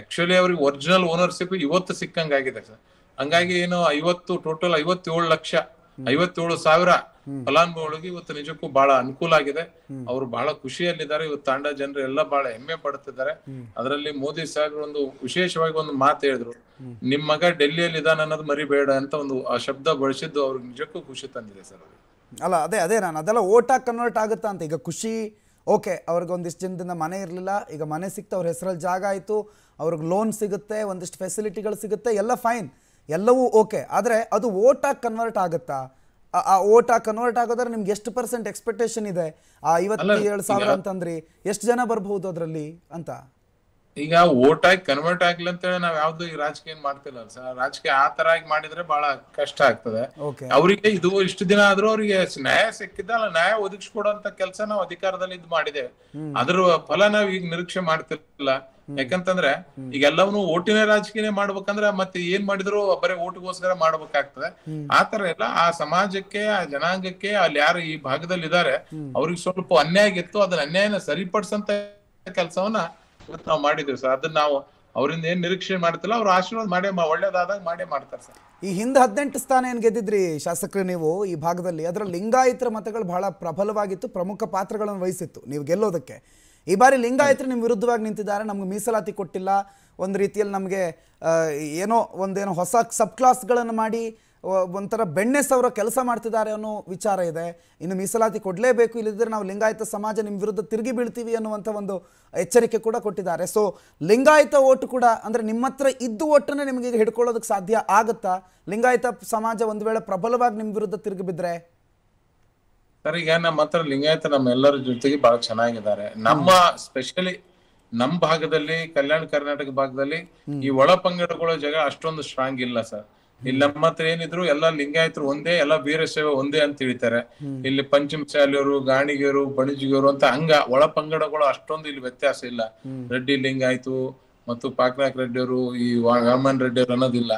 ಆಕ್ಚುಲಿ ಅವ್ರಿಗೆ ಒರಿಜಿನಲ್ ಓನರ್ಶಿಪ್ ಇವತ್ತು ಸಿಕ್ಕಂಗಾಗಿದೆ ಸರ್ ಹಂಗಾಗಿ ಏನು ಐವತ್ತು ಟೋಟಲ್ ಐವತ್ತೇಳು ಲಕ್ಷ ಐವತ್ತೇಳು ಸಾವಿರ ಫಲಾನುಭವಿಗಳಿಗೆ ಇವತ್ತು ನಿಜಕ್ಕೂ ಬಹಳ ಅನುಕೂಲ ಆಗಿದೆ ಅವರು ಬಹಳ ಖುಷಿಯಲ್ಲಿದ್ದಾರೆ ಇವತ್ತು ತಾಂಡ ಜನರು ಎಲ್ಲ ಬಹಳ ಹೆಮ್ಮೆ ಪಡ್ತಿದ್ದಾರೆ ಅದರಲ್ಲಿ ಮೋದಿ ಸಾಹೇಬ್ ಒಂದು ವಿಶೇಷವಾಗಿ ಒಂದು ಮಾತು ಹೇಳಿದ್ರು ನಿಮ್ ಮಗ ಡೆಲ್ಲಿಯಲ್ಲಿ ಇದಾನ ಅನ್ನೋದು ಮರಿಬೇಡ ಅಂತ ಒಂದು ಆ ಶಬ್ದ ಬಳಸಿದ್ದು ಅವ್ರಿಗೆ ನಿಜಕ್ಕೂ ಖುಷಿ ತಂದಿದೆ ಸರ್ ಅಲ್ಲ ಅದೇ ಅದೇ ನಾನು ಅದೆಲ್ಲ ಓಟಾಗಿ ಕನ್ವರ್ಟ್ ಆಗುತ್ತಾ ಅಂತ ಈಗ ಖುಷಿ ಓಕೆ ಅವ್ರಿಗೆ ಒಂದಿಷ್ಟು ಜನದಿಂದ ಮನೆ ಇರಲಿಲ್ಲ ಈಗ ಮನೆ ಸಿಕ್ತು ಅವ್ರ ಹೆಸರಲ್ಲಿ ಜಾಗ ಆಯಿತು ಅವ್ರಿಗೆ ಲೋನ್ ಸಿಗುತ್ತೆ ಒಂದಿಷ್ಟು ಫೆಸಿಲಿಟಿಗಳು ಸಿಗುತ್ತೆ ಎಲ್ಲ ಫೈನ್ ಎಲ್ಲವೂ ಓಕೆ ಆದರೆ ಅದು ಓಟಾಗಿ ಕನ್ವರ್ಟ್ ಆಗುತ್ತಾ ಆ ಆಗಿ ಕನ್ವರ್ಟ್ ಆಗೋದ್ರೆ ನಿಮ್ಗೆ ಎಷ್ಟು ಪರ್ಸೆಂಟ್ ಎಕ್ಸ್ಪೆಕ್ಟೇಷನ್ ಇದೆ ಆ ಐವತ್ತೇಳು ಸಾವಿರ ಅಂತಂದ್ರಿ ಎಷ್ಟು ಜನ ಬರಬಹುದು ಅದರಲ್ಲಿ ಅಂತ ಈಗ ಓಟ್ ಆಗಿ ಕನ್ವರ್ಟ್ ಆಗ್ಲಿ ಅಂತ ಹೇಳಿ ನಾವ್ ಯಾವ್ದು ಈ ರಾಜಕೀಯ ಮಾಡ್ತಿಲ್ಲ ಸರ್ ರಾಜಕೀಯ ಆ ತರ ಆಗಿ ಮಾಡಿದ್ರೆ ಬಹಳ ಕಷ್ಟ ಆಗ್ತದೆ ಅವರಿಗೆ ಇದು ಇಷ್ಟು ದಿನ ಆದ್ರೂ ಅವರಿಗೆ ನ್ಯಾಯ ಸಿಕ್ಕಿದ್ದಲ್ಲ ನ್ಯಾಯ ಒದಗಿಸ್ಕೊಡುವಂತ ಕೆಲಸ ನಾವು ಅಧಿಕಾರದಲ್ಲಿ ಇದ್ ಮಾಡಿದೆ ಅದ್ರ ಫಲ ನಾವ್ ಈಗ ನಿರೀಕ್ಷೆ ಮಾಡ್ತಿರ್ಲಿಲ್ಲ ಯಾಕಂತಂದ್ರೆ ಈಗ ಎಲ್ಲವನ್ನೂ ಓಟಿನ ರಾಜಕೀಯ ಮಾಡ್ಬೇಕಂದ್ರೆ ಮತ್ತೆ ಏನ್ ಮಾಡಿದ್ರು ಬರೀ ಓಟ್ಗೋಸ್ಕರ ಮಾಡ್ಬೇಕಾಗ್ತದೆ ಆತರ ಎಲ್ಲ ಆ ಸಮಾಜಕ್ಕೆ ಆ ಜನಾಂಗಕ್ಕೆ ಅಲ್ಲಿ ಯಾರು ಈ ಭಾಗದಲ್ಲಿ ಇದಾರೆ ಅವ್ರಿಗೆ ಸ್ವಲ್ಪ ಅನ್ಯಾಯ ಆಗಿತ್ತು ಅದನ್ನ ಅನ್ಯಾಯನ ಸರಿಪಡಿಸಂತ ಕೆಲಸವನ್ನ ಇವತ್ತು ನಾವು ಮಾಡಿದ್ದೀವಿ ಸರ್ ಅದನ್ನ ನಾವು ಅವರಿಂದ ಏನು ನಿರೀಕ್ಷೆ ಮಾಡ್ತಿಲ್ಲ ಅವ್ರು ಆಶೀರ್ವಾದ ಮಾಡೇ ಒಳ್ಳೇದಾದಾಗ ಮಾಡೇ ಮಾಡ್ತಾರೆ ಸರ್ ಈ ಹಿಂದೆ ಹದಿನೆಂಟು ಸ್ಥಾನ ಏನು ಗೆದ್ದಿದ್ರಿ ಶಾಸಕರು ನೀವು ಈ ಭಾಗದಲ್ಲಿ ಅದರ ಲಿಂಗಾಯತರ ಮತಗಳು ಬಹಳ ಪ್ರಬಲವಾಗಿತ್ತು ಪ್ರಮುಖ ಪಾತ್ರಗಳನ್ನು ವಹಿಸಿತ್ತು ನೀವು ಗೆಲ್ಲೋದಕ್ಕೆ ಈ ಬಾರಿ ಲಿಂಗಾಯತರು ನಿಮ್ಮ ವಿರುದ್ಧವಾಗಿ ನಿಂತಿದ್ದಾರೆ ನಮ್ಗೆ ಮೀಸಲಾತಿ ಕೊಟ್ಟಿಲ್ಲ ಒಂದು ರೀತಿಯಲ್ಲಿ ನಮಗೆ ಏನೋ ಒಂದೇನೋ ಹೊಸ ಸಬ್ ಕ್ಲಾಸ್ಗಳನ್ನು ಮಾಡಿ ಒಂಥರ ಬೆಣ್ಣೆ ಸೌರ ಕೆಲಸ ಮಾಡ್ತಿದ್ದಾರೆ ಅನ್ನೋ ವಿಚಾರ ಇದೆ ಇನ್ನು ಮೀಸಲಾತಿ ಕೊಡಲೇಬೇಕು ಇಲ್ಲದಿದ್ದರೆ ನಾವು ಲಿಂಗಾಯತ ಸಮಾಜ ನಿಮ್ಮ ವಿರುದ್ಧ ತಿರುಗಿ ಬೀಳ್ತೀವಿ ಅನ್ನುವಂಥ ಒಂದು ಎಚ್ಚರಿಕೆ ಕೂಡ ಕೊಟ್ಟಿದ್ದಾರೆ ಸೊ ಲಿಂಗಾಯತ ಓಟು ಕೂಡ ಅಂದರೆ ನಿಮ್ಮ ಹತ್ರ ಇದ್ದು ಓಟನ್ನು ನಿಮಗೆ ಹಿಡ್ಕೊಳ್ಳೋದಕ್ಕೆ ಸಾಧ್ಯ ಆಗುತ್ತಾ ಲಿಂಗಾಯತ ಸಮಾಜ ಒಂದು ವೇಳೆ ಪ್ರಬಲವಾಗಿ ನಿಮ್ಮ ವಿರುದ್ಧ ತಿರುಗಿ ಬಿದ್ದರೆ ಸರ್ ಈಗ ನಮ್ಮ ಹತ್ರ ಲಿಂಗಾಯತ ನಮ್ಮೆಲ್ಲರ ಜೊತೆಗೆ ಬಹಳ ಚೆನ್ನಾಗಿದ್ದಾರೆ ನಮ್ಮ ಸ್ಪೆಷಲಿ ನಮ್ಮ ಭಾಗದಲ್ಲಿ ಕಲ್ಯಾಣ ಕರ್ನಾಟಕ ಭಾಗದಲ್ಲಿ ಈ ಒಳ ಪಂಗಡಗಳ ಜಗ ಅಷ್ಟೊಂದು ಸ್ಟ್ರಾಂಗ್ ಇಲ್ಲ ಸರ್ ಇಲ್ಲಿ ನಮ್ಮ ಹತ್ರ ಏನಿದ್ರು ಎಲ್ಲಾ ಲಿಂಗಾಯತರು ಒಂದೇ ಎಲ್ಲ ವೀರಶೈವ ಒಂದೇ ಅಂತ ಹೇಳ್ತಾರೆ ಇಲ್ಲಿ ಪಂಚಮಶಾಲಿಯವರು ಗಾಣಿಗೆಯರು ಬಣಿಜಿಗರು ಅಂತ ಹಂಗ ಒಳ ಪಂಗಡಗಳು ಅಷ್ಟೊಂದು ಇಲ್ಲಿ ವ್ಯತ್ಯಾಸ ಇಲ್ಲ ರೆಡ್ಡಿ ಲಿಂಗಾಯ್ತು ಮತ್ತು ಪಾಕ್ನಾಯಕ್ ರೆಡ್ಡಿಯವರು ಈ ವಾಮನ್ ರೆಡ್ಡಿಯವರು ಅನ್ನೋದಿಲ್ಲ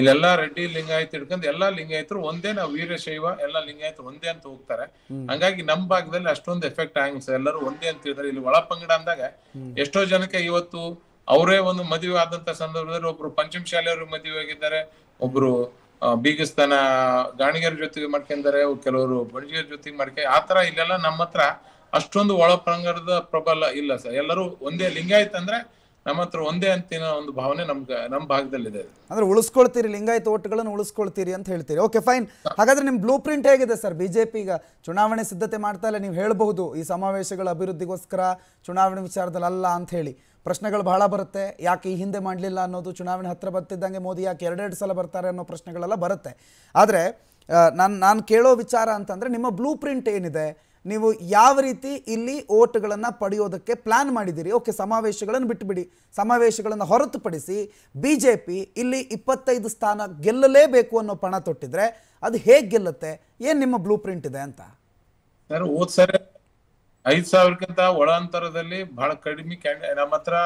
ಇಲ್ಲೆಲ್ಲಾ ರೆಡ್ಡಿ ಲಿಂಗಾಯತ್ ಹಿಡ್ಕೊಂಡು ಎಲ್ಲಾ ಲಿಂಗಾಯತರು ಒಂದೇ ನಾವು ವೀರಶೈವ ಎಲ್ಲಾ ಲಿಂಗಾಯತರು ಒಂದೇ ಅಂತ ಹೋಗ್ತಾರೆ ಹಂಗಾಗಿ ನಮ್ ಭಾಗದಲ್ಲಿ ಅಷ್ಟೊಂದು ಎಫೆಕ್ಟ್ ಆಗಿಲ್ಲ ಎಲ್ಲರೂ ಒಂದೇ ಅಂತ ಹೇಳಿದ್ರೆ ಇಲ್ಲಿ ಒಳ ಪಂಗಡ ಅಂದಾಗ ಎಷ್ಟೋ ಜನಕ್ಕೆ ಇವತ್ತು ಅವರೇ ಒಂದು ಮದುವೆ ಆದಂತ ಸಂದರ್ಭದಲ್ಲಿ ಒಬ್ರು ಶಾಲೆಯವರು ಮದುವೆ ಆಗಿದ್ದಾರೆ ಒಬ್ರು ಬೀಗಿಸ್ತಾನ ಗಾಣಿಗರ ಜೊತೆಗೆ ಮಾಡ್ಕೊಂಡಿದ್ದಾರೆ ಕೆಲವರು ಬಣಜಿಯರ ಜೊತೆಗೆ ಮಾಡ್ಕೆ ಆತರ ಇಲ್ಲೆಲ್ಲ ನಮ್ಮ ಹತ್ರ ಅಷ್ಟೊಂದು ಒಳ ಪ್ರಂಗರದ ಪ್ರಬಲ ಇಲ್ಲ ಸರ್ ಎಲ್ಲರೂ ಒಂದೇ ಲಿಂಗಾಯತ್ ಅಂದ್ರೆ ನಮ್ಮ ಹತ್ರ ಒಂದೇ ಅಂತಿನ ಒಂದು ಭಾವನೆ ನಮ್ ಭಾಗದಲ್ಲಿ ಇದೆ ಅಂದ್ರೆ ಉಳಿಸ್ಕೊಳ್ತೀರಿ ಲಿಂಗಾಯತ ಓಟ್ಗಳನ್ನು ಉಳಿಸ್ಕೊಳ್ತೀರಿ ಅಂತ ಹೇಳ್ತೀರಿ ಓಕೆ ಫೈನ್ ಹಾಗಾದ್ರೆ ನಿಮ್ ಬ್ಲೂ ಪ್ರಿಂಟ್ ಹೇಗಿದೆ ಸರ್ ಬಿಜೆಪಿ ಈಗ ಚುನಾವಣೆ ಸಿದ್ಧತೆ ಮಾಡ್ತಾ ಇಲ್ಲ ನೀವು ಹೇಳಬಹುದು ಈ ಸಮಾವೇಶಗಳ ಅಭಿವೃದ್ಧಿಗೋಸ್ಕರ ಚುನಾವಣೆ ವಿಚಾರದಲ್ಲಿ ಅಲ್ಲ ಅಂತ ಹೇಳಿ ಪ್ರಶ್ನೆಗಳು ಬಹಳ ಬರುತ್ತೆ ಯಾಕೆ ಈ ಹಿಂದೆ ಮಾಡಲಿಲ್ಲ ಅನ್ನೋದು ಚುನಾವಣೆ ಹತ್ತಿರ ಬರ್ತಿದ್ದಂಗೆ ಮೋದಿ ಯಾಕೆ ಎರಡೆರಡು ಸಲ ಬರ್ತಾರೆ ಅನ್ನೋ ಪ್ರಶ್ನೆಗಳೆಲ್ಲ ಬರುತ್ತೆ ಆದರೆ ನಾನು ನಾನು ಕೇಳೋ ವಿಚಾರ ಅಂತಂದರೆ ನಿಮ್ಮ ಬ್ಲೂ ಪ್ರಿಂಟ್ ಏನಿದೆ ನೀವು ಯಾವ ರೀತಿ ಇಲ್ಲಿ ಓಟ್ಗಳನ್ನು ಪಡೆಯೋದಕ್ಕೆ ಪ್ಲ್ಯಾನ್ ಮಾಡಿದ್ದೀರಿ ಓಕೆ ಸಮಾವೇಶಗಳನ್ನು ಬಿಟ್ಟುಬಿಡಿ ಸಮಾವೇಶಗಳನ್ನು ಹೊರತುಪಡಿಸಿ ಬಿ ಜೆ ಪಿ ಇಲ್ಲಿ ಇಪ್ಪತ್ತೈದು ಸ್ಥಾನ ಗೆಲ್ಲಲೇಬೇಕು ಅನ್ನೋ ಪಣ ತೊಟ್ಟಿದ್ರೆ ಅದು ಹೇಗೆ ಗೆಲ್ಲುತ್ತೆ ಏನು ನಿಮ್ಮ ಬ್ಲೂ ಪ್ರಿಂಟ್ ಇದೆ ಅಂತ ಸರ್ ಐದ್ ಸಾವಿರಕ್ಕಿಂತ ಒಳಾಂತರದಲ್ಲಿ ಬಹಳ ಕಡಿಮೆ ನಮ್ಮ ಹತ್ರ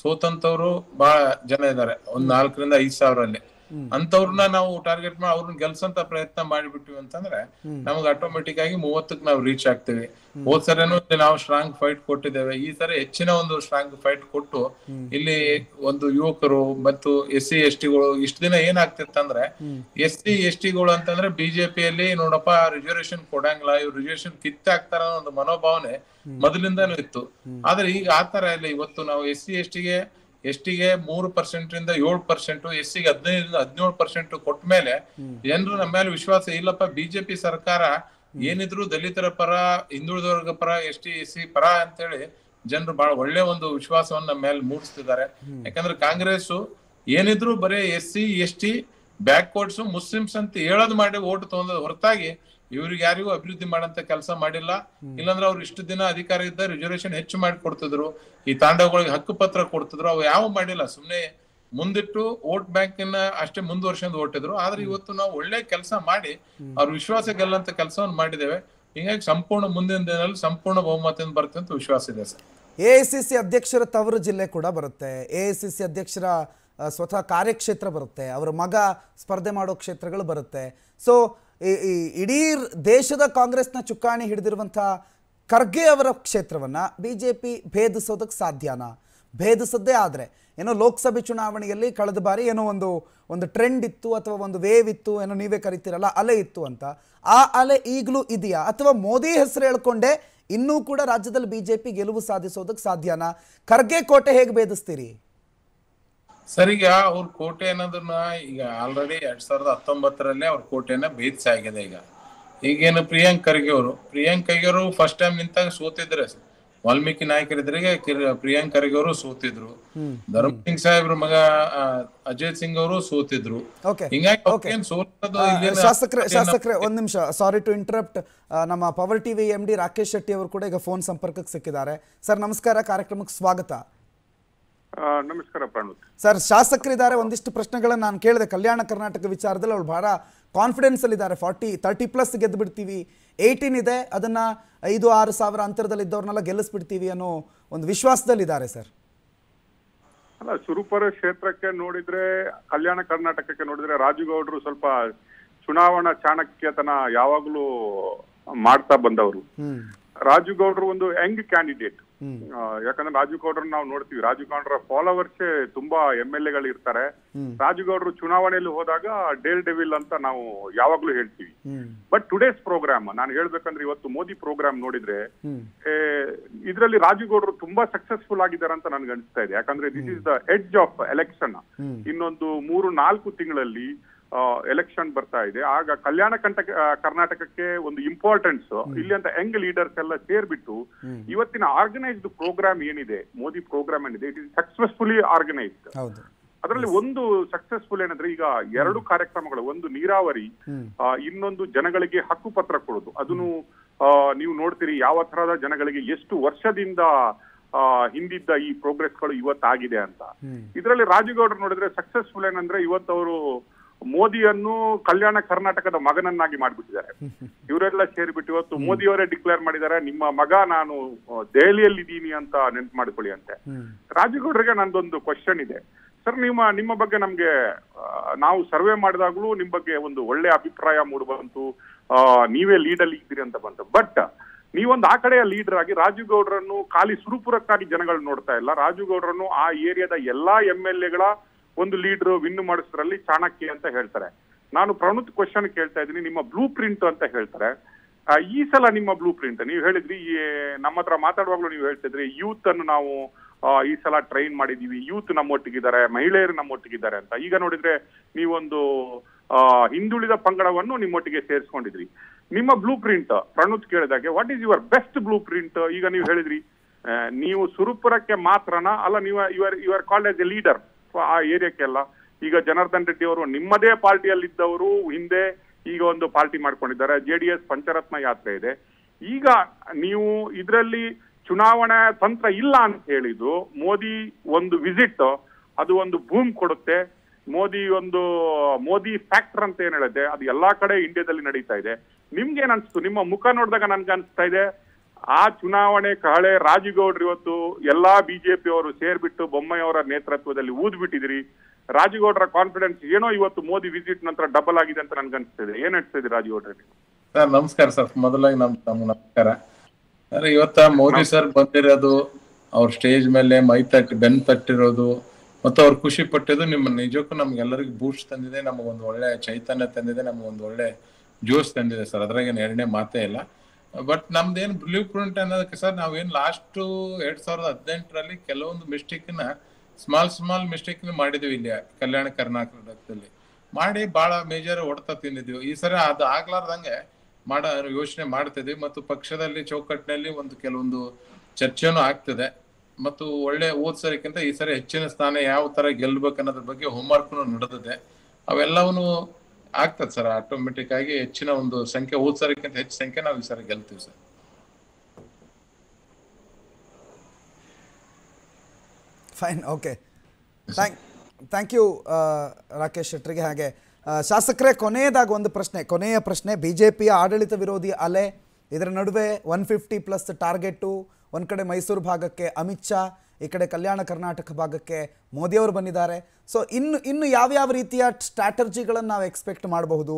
ಸೋತಂತವ್ರು ಬಹಳ ಜನ ಇದ್ದಾರೆ ಒಂದ್ ನಾಲ್ಕರಿಂದ ಐದ್ ಸಾವಿರ ಅಲ್ಲಿ ಅಂತವ್ರನ್ನ ನಾವು ಟಾರ್ಗೆಟ್ ಮಾಡಿ ಅವ್ರನ್ನ ಗೆಲ್ಸಂತ ಪ್ರಯತ್ನ ಮಾಡಿಬಿಟ್ಟಿವಿ ಅಂತಂದ್ರೆ ನಮ್ಗೆ ಆಟೋಮೆಟಿಕ್ ಆಗಿ ಮೂವತ್ತಕ್ ನಾವು ರೀಚ್ ಆಗ್ತೀವಿ ಹೋದ್ ನಾವು ಸ್ಟ್ರಾಂಗ್ ಫೈಟ್ ಕೊಟ್ಟಿದ್ದೇವೆ ಈ ಸರಿ ಹೆಚ್ಚಿನ ಒಂದು ಸ್ಟ್ರಾಂಗ್ ಫೈಟ್ ಕೊಟ್ಟು ಇಲ್ಲಿ ಒಂದು ಯುವಕರು ಮತ್ತು ಎಸ್ ಸಿ ಎಸ್ ಟಿಗಳು ಇಷ್ಟ ದಿನ ಏನಾಗ್ತಿತ್ತಂದ್ರೆ ಎಸ್ ಸಿ ಎಸ್ ಟಿಗಳು ಅಂತಂದ್ರೆ ಬಿಜೆಪಿಯಲ್ಲಿ ನೋಡಪ್ಪ ರಿಸರ್ವೇಶನ್ ಕೊಡಂಗಿಲ್ಲ ಇವ್ರು ರಿಸರ್ವೇಶನ್ ಕಿತ್ತಾಕ್ತಾರ ಒಂದು ಮನೋಭಾವನೆ ಮೊದಲಿಂದಾನು ಇತ್ತು ಆದ್ರೆ ಈಗ ಆತರ ಇಲ್ಲ ಇವತ್ತು ನಾವು ಎಸ್ ಸಿ ಎಸ್ ಟಿಗೆ ಎಸ್ಟಿಗೆ ಮೂರು ಪರ್ಸೆಂಟ್ ರಿಂದ ಏಳು ಪರ್ಸೆಂಟ್ ಎಸ್ ಸಿಗೆ ಹದಿನೈದರಿಂದ ಹದಿನೇಳು ಪರ್ಸೆಂಟ್ ಕೊಟ್ಟ ಮೇಲೆ ಜನರು ನಮ್ಮ ಮೇಲೆ ವಿಶ್ವಾಸ ಇಲ್ಲಪ್ಪ ಬಿಜೆಪಿ ಸರ್ಕಾರ ಏನಿದ್ರು ದಲಿತರ ಪರ ಹಿಂದುಳಿದ ವರ್ಗ ಪರ ಎಸ್ ಟಿ ಎಸ್ ಸಿ ಪರ ಅಂತ ಹೇಳಿ ಜನರು ಬಹಳ ಒಳ್ಳೆ ಒಂದು ವಿಶ್ವಾಸವನ್ನ ನಮ್ಮ ಮೇಲೆ ಮೂಡಿಸ್ತಿದ್ದಾರೆ ಯಾಕಂದ್ರೆ ಕಾಂಗ್ರೆಸ್ ಏನಿದ್ರು ಬರೀ S C S T backwards Muslims ಅಂತ ಹೇಳೋದು ಮಾಡಿ ಓಟ್ ತಗೊಂಡ್ ಹೊರತಾಗಿ ಇವ್ರಿಗೆ ಯಾರಿಗೂ ಅಭಿವೃದ್ಧಿ ಮಾಡಂತ ಕೆಲಸ ಮಾಡಿಲ್ಲ ಇಲ್ಲಾಂದ್ರೆ ಅವ್ರು ಇಷ್ಟು ದಿನ ಅಧಿಕಾರ ಇದ್ದ ರಿಸರ್ವೇಶನ್ ಹೆಚ್ಚು ಮಾಡಿ ಕೊಡ್ತಿದ್ರು ಈ ತಾಂಡವಗಳಿಗೆ ಹಕ್ಕು ಪತ್ರ ಕೊಡ್ತಿದ್ರು ಅವು ಯಾವ ಮಾಡಿಲ್ಲ ಸುಮ್ನೆ ಮುಂದಿಟ್ಟು ವೋಟ್ ಬ್ಯಾಂಕಿನ ಅಷ್ಟೇ ಮುಂದುವರ್ಷ ಓಟಿದ್ರು ಆದ್ರೆ ಇವತ್ತು ನಾವು ಒಳ್ಳೆ ಕೆಲಸ ಮಾಡಿ ಅವ್ರ ವಿಶ್ವಾಸ ಗೆಲ್ಲಂತ ಕೆಲಸವನ್ನು ಮಾಡಿದ್ದೇವೆ ಹಿಂಗಾಗಿ ಸಂಪೂರ್ಣ ಮುಂದಿನ ದಿನದಲ್ಲಿ ಸಂಪೂರ್ಣ ಬಹುಮತದಿಂದ ಬರುತ್ತೆ ಅಂತ ವಿಶ್ವಾಸ ಇದೆ ಸರ್ ಎ ಸಿ ಅಧ್ಯಕ್ಷರ ತವರು ಜಿಲ್ಲೆ ಕೂಡ ಬರುತ್ತೆ ಎ ಸಿ ಅಧ್ಯಕ್ಷರ ಸ್ವತಃ ಕಾರ್ಯಕ್ಷೇತ್ರ ಬರುತ್ತೆ ಅವರ ಮಗ ಸ್ಪರ್ಧೆ ಮಾಡೋ ಕ್ಷೇತ್ರಗಳು ಬರುತ್ತೆ ಸೊ ಈ ಇಡೀ ದೇಶದ ಕಾಂಗ್ರೆಸ್ನ ಚುಕ್ಕಾಣಿ ಹಿಡಿದಿರುವಂಥ ಖರ್ಗೆ ಅವರ ಕ್ಷೇತ್ರವನ್ನು ಬಿ ಜೆ ಪಿ ಭೇದಿಸೋದಕ್ಕೆ ಸಾಧ್ಯನಾ ಭೇದಿಸದ್ದೇ ಆದರೆ ಏನೋ ಲೋಕಸಭೆ ಚುನಾವಣೆಯಲ್ಲಿ ಕಳೆದ ಬಾರಿ ಏನೋ ಒಂದು ಒಂದು ಟ್ರೆಂಡ್ ಇತ್ತು ಅಥವಾ ಒಂದು ವೇವ್ ಇತ್ತು ಏನೋ ನೀವೇ ಕರಿತೀರಲ್ಲ ಅಲೆ ಇತ್ತು ಅಂತ ಆ ಅಲೆ ಈಗಲೂ ಇದೆಯಾ ಅಥವಾ ಮೋದಿ ಹೆಸರು ಹೇಳ್ಕೊಂಡೆ ಇನ್ನೂ ಕೂಡ ರಾಜ್ಯದಲ್ಲಿ ಬಿ ಜೆ ಪಿ ಗೆಲುವು ಸಾಧಿಸೋದಕ್ಕೆ ಸಾಧ್ಯನಾ ಖರ್ಗೆ ಕೋಟೆ ಹೇಗೆ ಭೇದಿಸ್ತೀರಿ ಸರ್ ಈಗ ಅವ್ರ ಕೋಟೆ ಅನ್ನೋದನ್ನ ಈಗ ಆಲ್ರೆಡಿ ಎರಡ್ ಸಾವಿರದ ಹತ್ತೊಂಬತ್ತರಲ್ಲಿ ಅವ್ರ ಕೋಟೆಯನ್ನ ಬೇಯಿಸಿ ಆಗಿದೆ ಈಗ ಈಗೇನು ಪ್ರಿಯಾಂಕ್ ಖರ್ಗೆ ಅವರು ಪ್ರಿಯಾಂಕ್ ಖರ್ಗೆ ಅವರು ಫಸ್ಟ್ ಟೈಮ್ ನಿಂತಾಗ ಸೋತಿದ್ರೆ ವಾಲ್ಮೀಕಿ ನಾಯಕರಿದ್ರಿಗೆ ಪ್ರಿಯಾಂಕ್ ಖರ್ಗೆ ಅವರು ಸೋತಿದ್ರು ಧರ್ಮ ಸಿಂಗ್ ಸಾಹೇಬ್ರ ಮಗ ಅಜಯ್ ಸಿಂಗ್ ಅವರು ಸೋತಿದ್ರು ಹಿಂಗಾಗಿ ಶಾಸಕರ ಒಂದ್ ನಿಮಿಷ ಸಾರಿ ಟು ಇಂಟರಪ್ಟ್ ನಮ್ಮ power TV M D Rakesh Shetty ಅವರು ಕೂಡ ಈಗ ಫೋನ್ ಸಂಪರ್ಕಕ್ಕೆ ಸಿಕ್ಕಿದ್ದಾರೆ ಸರ್ ನಮಸ್ಕಾರ ಕಾರ್ಯಕ್ರಮಕ್ಕೆ ಸ್ವಾಗತ ನಮಸ್ಕಾರ ಪ್ರಣೋತ್ ಸರ್ ಶಾಸಕರಿದ್ದಾರೆ ಒಂದಿಷ್ಟು ಪ್ರಶ್ನೆಗಳನ್ನು ನಾನು ಕೇಳಿದೆ ಕಲ್ಯಾಣ ಕರ್ನಾಟಕ ವಿಚಾರದಲ್ಲಿ ಅವ್ರು ಬಹಳ ಕಾನ್ಫಿಡೆನ್ಸ್ ಅಲ್ಲಿ ಇದ್ದಾರೆ ಫಾರ್ಟಿ ತರ್ಟಿ ಪ್ಲಸ್ ಗೆದ್ದು ಬಿಡ್ತೀವಿ ಏಯ್ಟೀನ್ ಇದೆ ಅದನ್ನ ಐದು ಆರು ಸಾವಿರ ಅಂತರದಲ್ಲಿ ಇದ್ದವ್ರನ್ನೆಲ್ಲ ಗೆಲ್ಲಿಸ್ಬಿಡ್ತೀವಿ ಅನ್ನೋ ಒಂದು ವಿಶ್ವಾಸದಲ್ಲಿದ್ದಾರೆ ಸರ್ ಅಲ್ಲ ಸುರುಪುರ ಕ್ಷೇತ್ರಕ್ಕೆ ನೋಡಿದ್ರೆ ಕಲ್ಯಾಣ ಕರ್ನಾಟಕಕ್ಕೆ ನೋಡಿದ್ರೆ ರಾಜುಗೌಡರು ಸ್ವಲ್ಪ ಚುನಾವಣಾ ಚಾಣಕ್ಯತನ ಯಾವಾಗಲೂ ಮಾಡ್ತಾ ಬಂದವರು ರಾಜುಗೌಡರು ಒಂದು ಯಂಗ್ ಕ್ಯಾಂಡಿಡೇಟ್ ಯಾಕಂದ್ರೆ ರಾಜು ನಾವು ನೋಡ್ತೀವಿ ರಾಜುಗೌಡ್ರ ಫಾಲೋವರ್ಸ್ ತುಂಬಾ ಎಂ ಎಲ್ ಎಗಳು ಇರ್ತಾರೆ ರಾಜೀವ್ ಗೌಡ್ರು ಚುನಾವಣೆಯಲ್ಲಿ ಹೋದಾಗ ಡೇಲ್ ಡೆವಿಲ್ ಅಂತ ನಾವು ಯಾವಾಗ್ಲೂ ಹೇಳ್ತೀವಿ ಬಟ್ ಟುಡೇಸ್ ಪ್ರೋಗ್ರಾಮ್ ನಾನು ಹೇಳ್ಬೇಕಂದ್ರೆ ಇವತ್ತು ಮೋದಿ ಪ್ರೋಗ್ರಾಮ್ ನೋಡಿದ್ರೆ ಇದರಲ್ಲಿ ರಾಜು ಗೌಡ್ರು ತುಂಬಾ ಸಕ್ಸಸ್ಫುಲ್ ಆಗಿದ್ದಾರೆ ಅಂತ ನನ್ಗೆ ಅನಿಸ್ತಾ ಇದೆ ಯಾಕಂದ್ರೆ this is the edge of election ಇನ್ನೊಂದು ಮೂರು ನಾಲ್ಕು ತಿಂಗಳಲ್ಲಿ ಎಲೆಕ್ಷನ್ ಬರ್ತಾ ಇದೆ ಆಗ ಕಲ್ಯಾಣ ಕಂಟ ಕರ್ನಾಟಕಕ್ಕೆ ಒಂದು ಇಂಪಾರ್ಟೆನ್ಸ್ ಇಲ್ಲಿ ಅಂತ ಯಂಗ್ ಲೀಡರ್ಸ್ ಎಲ್ಲ ಸೇರ್ಬಿಟ್ಟು ಇವತ್ತಿನ ಆರ್ಗನೈಸ್ಡ್ ಪ್ರೋಗ್ರಾಮ್ ಏನಿದೆ ಮೋದಿ ಪ್ರೋಗ್ರಾಮ್ ಏನಿದೆ ಇಟ್ ಇಸ್ ಸಕ್ಸಸ್ಫುಲಿ ಆರ್ಗನೈಸ್ಡ್ ಅದರಲ್ಲಿ ಒಂದು ಸಕ್ಸಸ್ಫುಲ್ ಏನಂದ್ರೆ ಈಗ ಎರಡು ಕಾರ್ಯಕ್ರಮಗಳು ಒಂದು ನೀರಾವರಿ ಇನ್ನೊಂದು ಜನಗಳಿಗೆ ಹಕ್ಕು ಪತ್ರ ಕೊಡೋದು ಅದನ್ನು ನೀವು ನೋಡ್ತೀರಿ ಯಾವ ತರಹದ ಜನಗಳಿಗೆ ಎಷ್ಟು ವರ್ಷದಿಂದ ಹಿಂದಿದ್ದ ಈ ಪ್ರೋಗ್ರೆಸ್ಗಳು ಇವತ್ತಾಗಿದೆ ಅಂತ ಇದರಲ್ಲಿ ರಾಜುಗೌಡರು ನೋಡಿದ್ರೆ ಸಕ್ಸಸ್ಫುಲ್ ಏನಂದ್ರೆ ಇವತ್ತು ಅವರು ಮೋದಿಯನ್ನು ಕಲ್ಯಾಣ ಕರ್ನಾಟಕದ ಮಗನನ್ನಾಗಿ ಮಾಡಿಬಿಟ್ಟಿದ್ದಾರೆ (laughs) ಇವರೆಲ್ಲ ಸೇರಿಬಿಟ್ಟು ಇವತ್ತು ಮೋದಿಯವರೇ ಡಿಕ್ಲೇರ್ ಮಾಡಿದ್ದಾರೆ ನಿಮ್ಮ ಮಗ ನಾನು ದೆಹಲಿಯಲ್ಲಿ ಇದ್ದೀನಿ ಅಂತ ನೆನ್ಪು ಮಾಡ್ಕೊಳ್ಳಿ ಅಂತೆ ರಾಜಗೌಡರಿಗೆ ನಂದೊಂದು ಕ್ವಶನ್ ಇದೆ ಸರ್ ನಿಮ್ಮ ನಿಮ್ಮ ಬಗ್ಗೆ ನಮ್ಗೆ ನಾವು ಸರ್ವೆ ಮಾಡಿದಾಗಲೂ ನಿಮ್ಮ ಬಗ್ಗೆ ಒಂದು ಒಳ್ಳೆ ಅಭಿಪ್ರಾಯ ಮೂಡಬಂತು ಆ ನೀವೇ ಲೀಡಲ್ಲಿ ಇದ್ದೀರಿ ಅಂತ ಬಂತು ಬಟ್ ನೀವೊಂದು ಆ ಕಡೆಯ ಲೀಡರ್ ಆಗಿ ಗೌಡರನ್ನು ಖಾಲಿ ಸುರುಪುರಕ್ಕಾಗಿ ಜನಗಳು ನೋಡ್ತಾ ಇಲ್ಲ ರಾಜುಗೌಡ್ರನ್ನು ಆ ಏರಿಯಾದ ಎಲ್ಲಾ ಎಂ ಎಲ್ ಎಗಳ ಒಂದು ಲೀಡರ್ ವಿನ್ ಮಾಡಿಸ್ರಲ್ಲಿ ಚಾಣಕ್ಯ ಅಂತ ಹೇಳ್ತಾರೆ ನಾನು ಪ್ರಣುತ್ ಕ್ವಶನ್ ಕೇಳ್ತಾ ಇದ್ದೀನಿ ನಿಮ್ಮ ಬ್ಲೂ ಪ್ರಿಂಟ್ ಅಂತ ಹೇಳ್ತಾರೆ ಈ ಸಲ ನಿಮ್ಮ ಬ್ಲೂ ಪ್ರಿಂಟ್ ನೀವು ಹೇಳಿದ್ರಿ ನಮ್ಮ ಹತ್ರ ಮಾತಾಡುವಾಗಲೂ ನೀವು ಹೇಳ್ತಿದ್ರಿ ಯೂತ್ ಅನ್ನು ನಾವು ಈ ಸಲ ಟ್ರೈನ್ ಮಾಡಿದೀವಿ ಯೂತ್ ನಮ್ಮೊಟ್ಟಿಗಿದ್ದಾರೆ ಮಹಿಳೆಯರು ನಮ್ಮೊಟ್ಟಿಗಿದ್ದಾರೆ ಅಂತ ಈಗ ನೋಡಿದ್ರೆ ನೀವೊಂದು ಹಿಂದುಳಿದ ಪಂಗಡವನ್ನು ನಿಮ್ಮೊಟ್ಟಿಗೆ ಸೇರಿಸ್ಕೊಂಡಿದ್ರಿ ನಿಮ್ಮ ಬ್ಲೂ ಪ್ರಿಂಟ್ ಪ್ರಣುತ್ ಕೇಳಿದಾಗೆ what is your best blueprint ಈಗ ನೀವು ಹೇಳಿದ್ರಿ ನೀವು ಸುರುಪುರಕ್ಕೆ ಮಾತ್ರನಾ ಅಲ್ಲ ನೀವು your your college called as a leader ಆ ಏರಿಯಾಕ್ಕೆಲ್ಲ ಈಗ ಜನಾರ್ದನ್ ರೆಡ್ಡಿ ಅವರು ನಿಮ್ಮದೇ ಪಾರ್ಟಿಯಲ್ಲಿದ್ದವರು ಹಿಂದೆ ಈಗ ಒಂದು ಪಾರ್ಟಿ ಮಾಡ್ಕೊಂಡಿದ್ದಾರೆ ಜೆ ಡಿ ಎಸ್ ಪಂಚರತ್ನ ಯಾತ್ರೆ ಇದೆ ಈಗ ನೀವು ಇದರಲ್ಲಿ ಚುನಾವಣಾ ತಂತ್ರ ಇಲ್ಲ ಅಂತ ಹೇಳಿದ್ದು ಮೋದಿ ಒಂದು ವಿಸಿಟ್ ಅದು ಒಂದು ಭೂಮ್ ಕೊಡುತ್ತೆ ಮೋದಿ ಒಂದು ಮೋದಿ ಫ್ಯಾಕ್ಟರ್ ಅಂತ ಏನ್ ಹೇಳುತ್ತೆ ಅದು ಎಲ್ಲಾ ಕಡೆ ಇಂಡಿಯಾದಲ್ಲಿ ನಡೀತಾ ಇದೆ ನಿಮ್ಗೆ ಏನ್ ಅನ್ಸ್ತು ನಿಮ್ಮ ಮುಖ ನೋಡಿದಾಗ ನನ್ಗೆ ಅನ್ಸ್ತಾ ಇದೆ ಆ ಚುನಾವಣೆ ಕಹಳೆ ರಾಜಗೌಡ್ರ ಇವತ್ತು ಎಲ್ಲಾ ಬಿಜೆಪಿ ಅವರು ಸೇರ್ಬಿಟ್ಟು ಬೊಮ್ಮಯ್ಯವರ ನೇತೃತ್ವದಲ್ಲಿ ಊದ್ಬಿಟ್ಟಿದ್ರಿ ರಾಜಗೌಡ್ರ ಕಾನ್ಫಿಡೆನ್ಸ್ ಏನೋ ಇವತ್ತು ಮೋದಿ ವಿಸಿಟ್ ನಂತರ ಡಬಲ್ ಆಗಿದೆ ಅಂತ ನನ್ಗೆ ಅನಿಸ್ತಿದೆ ಏನ್ ಅನಿಸ್ತಿದೆ ರಾಜುಗೌಡ್ರಿಗೆ ಸರ್ ನಮಸ್ಕಾರ ಸರ್ ಮೊದಲಾಗಿ ನಮ್ ನಮಸ್ಕಾರ ಸರ್ ಇವತ್ತ ಮೋದಿ ಸರ್ ಬಂದಿರೋದು ಅವ್ರ ಸ್ಟೇಜ್ ಮೇಲೆ ಮೈ ತಟ್ಟಿ ಬೆನ್ ತಟ್ಟಿರೋದು ಮತ್ತು ಅವ್ರು ಖುಷಿ ಪಟ್ಟಿದ್ದು ನಿಮ್ಮ ನಿಜಕ್ಕೂ ನಮ್ಗೆಲ್ಲರಿಗೂ ಬೂಸ್ಟ್ ತಂದಿದೆ ನಮಗೊಂದು ಒಳ್ಳೆ ಚೈತನ್ಯ ತಂದಿದೆ ನಮಗೊಂದು ಒಳ್ಳೆ ಜೋಶ್ ತಂದಿದೆ ಸರ್ ಅದ್ರಾಗೇನು ಎರಡನೇ ಮಾತೇ ಇಲ್ಲ ಬಟ್ ನಮ್ದೇನು ಬ್ಲೂ ಪ್ರಿಂಟ್ ಅನ್ನೋದಕ್ಕೆ ಸರ್ ನಾವೇನು ಲಾಸ್ಟ್ ಎರಡ್ ಸಾವಿರದ ಹದಿನೆಂಟರಲ್ಲಿ ಕೆಲವೊಂದು ಮಿಸ್ಟೇಕ್ ನ ಸ್ಮಾಲ್ ಸ್ಮಾಲ್ ಮಿಸ್ಟೇಕ್ ಮಾಡಿದ್ವಿ ಇಲ್ಲಿ ಕಲ್ಯಾಣ ಕರ್ನಾಟಕದಲ್ಲಿ ಮಾಡಿ ಬಹಳ ಮೇಜರ್ ಹೊಡೆತ ತಿಂದಿದ್ವಿ ಈ ಸರಿ ಅದು ಆಗ್ಲಾರ್ದಂಗೆ ಮಾಡ ಯೋಚನೆ ಮಾಡ್ತಿದ್ವಿ ಮತ್ತು ಪಕ್ಷದಲ್ಲಿ ಚೌಕಟ್ಟಿನಲ್ಲಿ ಒಂದು ಕೆಲವೊಂದು ಚರ್ಚೆನೂ ಆಗ್ತದೆ ಮತ್ತು ಒಳ್ಳೆ ಓದ್ ಈ ಸರಿ ಹೆಚ್ಚಿನ ಸ್ಥಾನ ಯಾವ ತರ ಗೆಲ್ಬೇಕು ಅನ್ನೋದ್ರ ಬಗ್ಗೆ ಹೋಮ್ವರ್ಕ್ನು ನಡೆದಿದೆ ಅವೆಲ್ಲವನ್ನು ಆಗ್ತದೆ ಸರ್ ಆಟೋಮೆಟಿಕ್ ಆಗಿ ಹೆಚ್ಚಿನ ಒಂದು ಸಂಖ್ಯೆ ಹೋದ ಸರಕ್ಕಿಂತ ಹೆಚ್ಚು ಸಂಖ್ಯೆ ನಾವು ಈ ಸರಿ ಗೆಲ್ತೀವಿ sir fine okay thank thank you Rakesh ಶೆಟ್ರಿಗೆ ಹಾಗೆ uh, ಶಾಸಕರೇ ಕೊನೆಯದಾಗಿ ಒಂದು ಪ್ರಶ್ನೆ ಕೊನೆಯ ಪ್ರಶ್ನೆ ಬಿ ಜೆ ಪಿಯ ಆಡಳಿತ ವಿರೋಧಿ ಅಲೆ ಇದರ ನಡುವೆ ಒನ್ ಫಿಫ್ಟಿ ಪ್ಲಸ್ ಟಾರ್ಗೆಟು ಒಂದು ಕಡೆ ಮೈಸೂರು ಭಾಗಕ್ಕೆ ಅಮಿತ್ ಶಾ ಈ ಕಡೆ ಕಲ್ಯಾಣ ಕರ್ನಾಟಕ ಭಾಗಕ್ಕೆ ಮೋದಿಯವರು ಬಂದಿದ್ದಾರೆ ಸೊ ಇನ್ನು ಇನ್ನು ಯಾವ್ಯಾವ ರೀತಿಯ ಸ್ಟ್ರಾಟರ್ಜಿಗಳನ್ನು ನಾವು ಎಕ್ಸ್ಪೆಕ್ಟ್ ಮಾಡಬಹುದು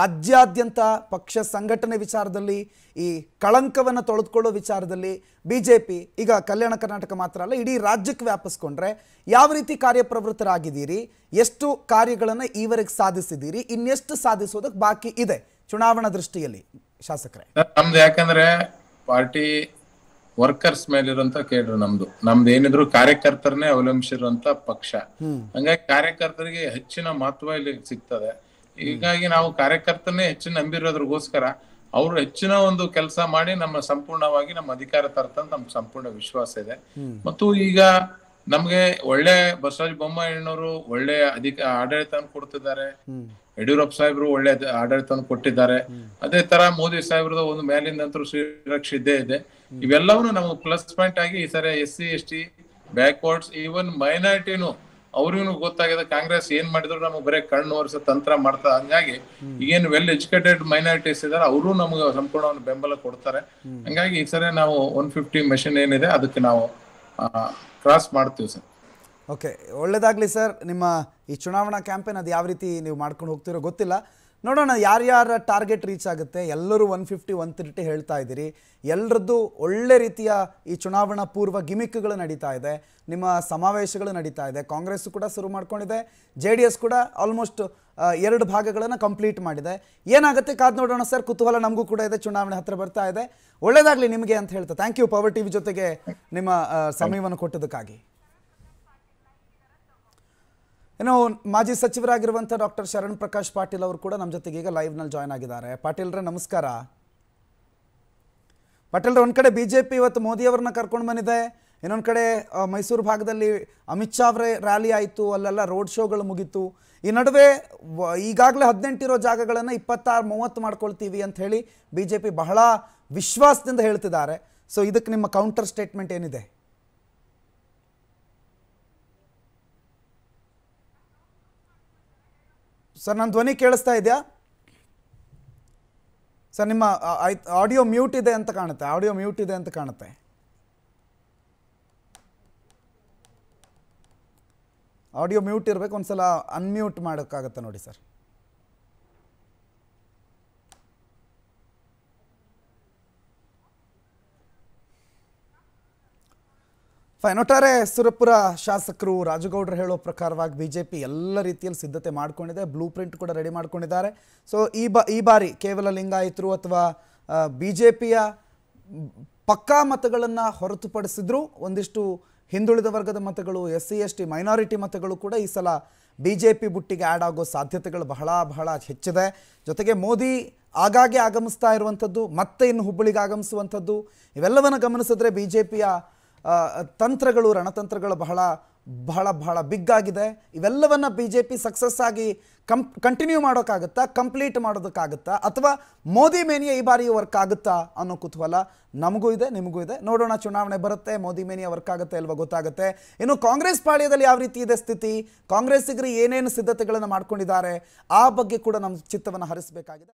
ರಾಜ್ಯಾದ್ಯಂತ ಪಕ್ಷ ಸಂಘಟನೆ ವಿಚಾರದಲ್ಲಿ ಈ ಕಳಂಕವನ್ನು ತೊಳೆದುಕೊಳ್ಳೋ ವಿಚಾರದಲ್ಲಿ ಬಿ ಜೆ ಪಿ ಈಗ ಕಲ್ಯಾಣ ಕರ್ನಾಟಕ ಮಾತ್ರ ಅಲ್ಲ ಇಡೀ ರಾಜ್ಯಕ್ಕೆ ವ್ಯಾಪಿಸ್ಕೊಂಡ್ರೆ ಯಾವ ರೀತಿ ಕಾರ್ಯಪ್ರವೃತ್ತರಾಗಿದ್ದೀರಿ ಎಷ್ಟು ಕಾರ್ಯಗಳನ್ನು ಈವರೆಗೆ ಸಾಧಿಸಿದ್ದೀರಿ ಇನ್ನೆಷ್ಟು ಸಾಧಿಸೋದಕ್ಕೆ ಬಾಕಿ ಇದೆ ಚುನಾವಣಾ ದೃಷ್ಟಿಯಲ್ಲಿ ಶಾಸಕರೇ ನಮ್ದು ಯಾಕಂದ್ರೆ ಪಾರ್ಟಿ ವರ್ಕರ್ಸ್ ಮೇಲಿರುವಂತ ಕೇಳ್ರು ನಮ್ದು ನಮ್ದು ಏನಿದ್ರು ಕಾರ್ಯಕರ್ತರನ್ನೇ ಅವಲಂಬಿಸಿರುವಂತ ಪಕ್ಷ ಹಂಗಾಗಿ ಕಾರ್ಯಕರ್ತರಿಗೆ ಹೆಚ್ಚಿನ ಮಹತ್ವ ಇಲ್ಲಿ ಸಿಗ್ತದೆ ಹೀಗಾಗಿ ನಾವು ಕಾರ್ಯಕರ್ತರನ್ನೇ ಹೆಚ್ಚಿನ ನಂಬಿರೋದ್ರಗೋಸ್ಕರ ಅವ್ರು ಹೆಚ್ಚಿನ ಒಂದು ಕೆಲಸ ಮಾಡಿ ನಮ್ಮ ಸಂಪೂರ್ಣವಾಗಿ ನಮ್ಮ ಅಧಿಕಾರ ತರ್ತಂತ ನಮ್ ಸಂಪೂರ್ಣ ವಿಶ್ವಾಸ ಇದೆ ಮತ್ತು ಈಗ ನಮ್ಗೆ ಒಳ್ಳೆ ಬಸವರಾಜ ಬೊಮ್ಮಾಯಿನವರು ಒಳ್ಳೆ ಅಧಿಕ ಆಡಳಿತವನ್ನು ಕೊಡ್ತಿದ್ದಾರೆ ಯಡಿಯೂರಪ್ಪ ಸಾಹೇಬ್ರು ಒಳ್ಳೆ ಆಡಳಿತವನ್ನು ಕೊಟ್ಟಿದ್ದಾರೆ ಅದೇ ತರ ಮೋದಿ ಸಾಹೇಬ್ರದ ಒಂದು ಮೇಲಿಂದಂತರೂ ಸುರಕ್ಷ ಇದ್ದೇ ಇದೆ ಇವೆಲ್ಲವೂ ನಮಗೆ ಪ್ಲಸ್ ಪಾಯಿಂಟ್ ಆಗಿ ಈ ಸರಿ S C S T backwards even ಮೈನಾರಿಟಿನು ಅವ್ರಿಗೂ ಗೊತ್ತಾಗಿದೆ ಕಾಂಗ್ರೆಸ್ ಏನ್ ಮಾಡಿದ್ರು ನಮಗೆ ಬರೀ ಕಣ್ಣು ವರ್ಷ ತಂತ್ರ ಮಾಡ್ತಾ ಹಂಗಾಗಿ ಈಗೇನು ವೆಲ್ ಎಜುಕೇಟೆಡ್ ಮೈನಾರಿಟೀಸ್ ಇದಾರೆ ಅವರು ನಮಗೆ ಸಂಪೂರ್ಣ ಬೆಂಬಲ ಕೊಡ್ತಾರೆ ಹಂಗಾಗಿ ಈ ಸರಿ ನಾವು ಒನ್ ಫಿಫ್ಟಿ ಮೆಷಿನ್ ಏನಿದೆ ಅದಕ್ಕೆ ನಾವು ಕ್ರಾಸ್ ಮಾಡ್ತೀವಿ ಸರ್ ಓಕೆ ಒಳ್ಳೇದಾಗ್ಲಿ ಸರ್ ನಿಮ್ಮ ಈ ಚುನಾವಣಾ ಕ್ಯಾಂಪೇನ್ ಅದು ಯಾವ ರೀತಿ ನೀವು ಮಾಡ್ಕೊಂಡು ಹೋಗ್ತಿರೋ ಗೊತ್ತಿಲ್ಲ ನೋಡೋಣ ಯಾರ್ಯಾರ ಟಾರ್ಗೆಟ್ ರೀಚ್ ಆಗುತ್ತೆ ಎಲ್ಲರೂ ಒನ್ ಫಿಫ್ಟಿ ಒನ್ ತರ್ಟಿ ಹೇಳ್ತಾ ಇದ್ದೀರಿ ಎಲ್ಲರದ್ದು ಒಳ್ಳೆ ರೀತಿಯ ಈ ಚುನಾವಣಾ ಪೂರ್ವ ಗಿಮಿಕ್ಗಳು ನಡೀತಾ ಇದೆ ನಿಮ್ಮ ಸಮಾವೇಶಗಳು ನಡೀತಾ ಇದೆ ಕಾಂಗ್ರೆಸ್ ಕೂಡ ಶುರು ಮಾಡ್ಕೊಂಡಿದೆ ಜೆ ಡಿ ಎಸ್ ಕೂಡ ಆಲ್ಮೋಸ್ಟ್ ಎರಡು ಭಾಗಗಳನ್ನು ಕಂಪ್ಲೀಟ್ ಮಾಡಿದೆ ಏನಾಗುತ್ತೆ ಕಾದು ನೋಡೋಣ ಸರ್ ಕುತೂಹಲ ನಮಗೂ ಕೂಡ ಇದೆ ಚುನಾವಣೆ ಹತ್ರ ಬರ್ತಾ ಇದೆ ಒಳ್ಳೇದಾಗಲಿ ನಿಮಗೆ ಅಂತ ಹೇಳ್ತಾ ಥ್ಯಾಂಕ್ ಯು ಪವರ್ ಟಿವಿ ಜೊತೆಗೆ ನಿಮ್ಮ ಸಮಯವನ್ನು ಕೊಟ್ಟದಕ್ಕಾಗಿ ಏನೋ ಮಾಜಿ ಸಚಿವರಾಗಿರುವಂಥ ಡಾಕ್ಟರ್ ಶರಣ್ ಪ್ರಕಾಶ್ ಪಾಟೀಲ್ ಅವರು ಕೂಡ ನಮ್ಮ ಜೊತೆಗೆ ಈಗ ಲೈವ್ನಲ್ಲಿ ಜಾಯ್ನ್ ಆಗಿದ್ದಾರೆ ಪಾಟೀಲ್ರೇ ನಮಸ್ಕಾರ ಪಾಟೀಲ್ರ ಒಂದು ಕಡೆ ಬಿ ಜೆ ಪಿ ಇವತ್ತು ಮೋದಿಯವ್ರನ್ನ ಕರ್ಕೊಂಡು ಬಂದಿದೆ ಇನ್ನೊಂದು ಕಡೆ ಮೈಸೂರು ಭಾಗದಲ್ಲಿ ಅಮಿತ್ ಶಾ ಅವರೇ ರ್ಯಾಲಿ ಆಯಿತು ಅಲ್ಲೆಲ್ಲ ರೋಡ್ ಶೋಗಳು ಮುಗೀತು ಈ ನಡುವೆ ಈಗಾಗಲೇ ಹದಿನೆಂಟಿರೋ ಜಾಗಗಳನ್ನು ಇಪ್ಪತ್ತಾರು ಮೂವತ್ತು ಮಾಡ್ಕೊಳ್ತೀವಿ ಅಂತ ಹೇಳಿ ಬಿ ಜೆ ಪಿ ಬಹಳ ವಿಶ್ವಾಸದಿಂದ ಹೇಳ್ತಿದ್ದಾರೆ ಸೊ ಇದಕ್ಕೆ ನಿಮ್ಮ ಕೌಂಟರ್ ಸ್ಟೇಟ್ಮೆಂಟ್ ಏನಿದೆ ಸರ್ ನಾನು ಧ್ವನಿ ಕೇಳಿಸ್ತಾ ಇದೆಯಾ ಸರ್ ನಿಮ್ಮ ಆಡಿಯೋ ಮ್ಯೂಟ್ ಇದೆ ಅಂತ ಕಾಣುತ್ತೆ ಆಡಿಯೋ ಮ್ಯೂಟ್ ಇದೆ ಅಂತ ಕಾಣುತ್ತೆ ಆಡಿಯೋ ಮ್ಯೂಟ್ ಇರಬೇಕು ಒಂದು ಸಲ ಅನ್ಮ್ಯೂಟ್ ಮಾಡೋಕ್ಕಾಗತ್ತೆ ನೋಡಿ ಸರ್ ಫೈನ್ ಒಟ್ಟಾರೆ ಸುರಪುರ ಶಾಸಕರು ರಾಜಗೌಡರು ಹೇಳೋ ಪ್ರಕಾರವಾಗಿ ಬಿಜೆಪಿ ಎಲ್ಲ ರೀತಿಯಲ್ಲಿ ಸಿದ್ಧತೆ ಮಾಡಿಕೊಂಡಿದೆ ಬ್ಲೂ ಪ್ರಿಂಟ್ ಕೂಡ ರೆಡಿ ಮಾಡ್ಕೊಂಡಿದ್ದಾರೆ ಸೊ ಈ ಬ ಈ ಬಾರಿ ಕೇವಲ ಲಿಂಗಾಯಿತರು ಅಥವಾ ಬಿ ಜೆ ಪಿಯ ಪಕ್ಕಾ ಮತಗಳನ್ನು ಹೊರತುಪಡಿಸಿದ್ರು ಒಂದಿಷ್ಟು ಹಿಂದುಳಿದ ವರ್ಗದ ಮತಗಳು S C S T minority ಮತಗಳು ಕೂಡ ಈ ಸಲ ಬಿ ಜೆ ಪಿ ಬುಟ್ಟಿಗೆ ಆ್ಯಡ್ ಆಗೋ ಸಾಧ್ಯತೆಗಳು ಬಹಳ ಬಹಳ ಹೆಚ್ಚಿದೆ ಜೊತೆಗೆ ಮೋದಿ ಆಗಾಗ್ಗೆ ಆಗಮಿಸ್ತಾ ಇರುವಂಥದ್ದು ಮತ್ತೆ ಇನ್ನು ಹುಬ್ಬಳ್ಳಿಗೆ ಆಗಮಿಸುವಂಥದ್ದು ಇವೆಲ್ಲವನ್ನು ಗಮನಿಸಿದ್ರೆ ಬಿ ಜೆ ಪಿಯ ತಂತ್ರಗಳು ರಣತಂತ್ರಗಳು ಬಹಳ ಬಹಳ ಬಹಳ ಬಿಗ್ ಆಗಿದೆ ಇವೆಲ್ಲವನ್ನು ಬಿ ಜೆ ಪಿ ಸಕ್ಸಸ್ ಆಗಿ ಕಂಪ್ ಕಂಟಿನ್ಯೂ ಮಾಡೋಕ್ಕಾಗುತ್ತಾ ಕಂಪ್ಲೀಟ್ ಮಾಡೋದಕ್ಕಾಗುತ್ತಾ ಅಥವಾ ಮೋದಿ ಮೇನಿಯ ಈ ಬಾರಿ ವರ್ಕ್ ಆಗುತ್ತಾ ಅನ್ನೋ ಕುತೂಹಲ ನಮಗೂ ಇದೆ ನಿಮಗೂ ಇದೆ ನೋಡೋಣ ಚುನಾವಣೆ ಬರುತ್ತೆ ಮೋದಿ ಮೇನಿಯ ವರ್ಕ್ ಆಗುತ್ತೆ ಅಲ್ವಾ ಗೊತ್ತಾಗುತ್ತೆ ಇನ್ನು ಕಾಂಗ್ರೆಸ್ ಪಾಳ್ಯದಲ್ಲಿ ಯಾವ ರೀತಿ ಇದೆ ಸ್ಥಿತಿ ಕಾಂಗ್ರೆಸ್ಸಿಗರು ಏನೇನು ಸಿದ್ಧತೆಗಳನ್ನು ಮಾಡ್ಕೊಂಡಿದ್ದಾರೆ ಆ ಬಗ್ಗೆ ಕೂಡ ನಮ್ಮ ಚಿತ್ತವನ್ನು ಹರಿಸಬೇಕಾಗಿದೆ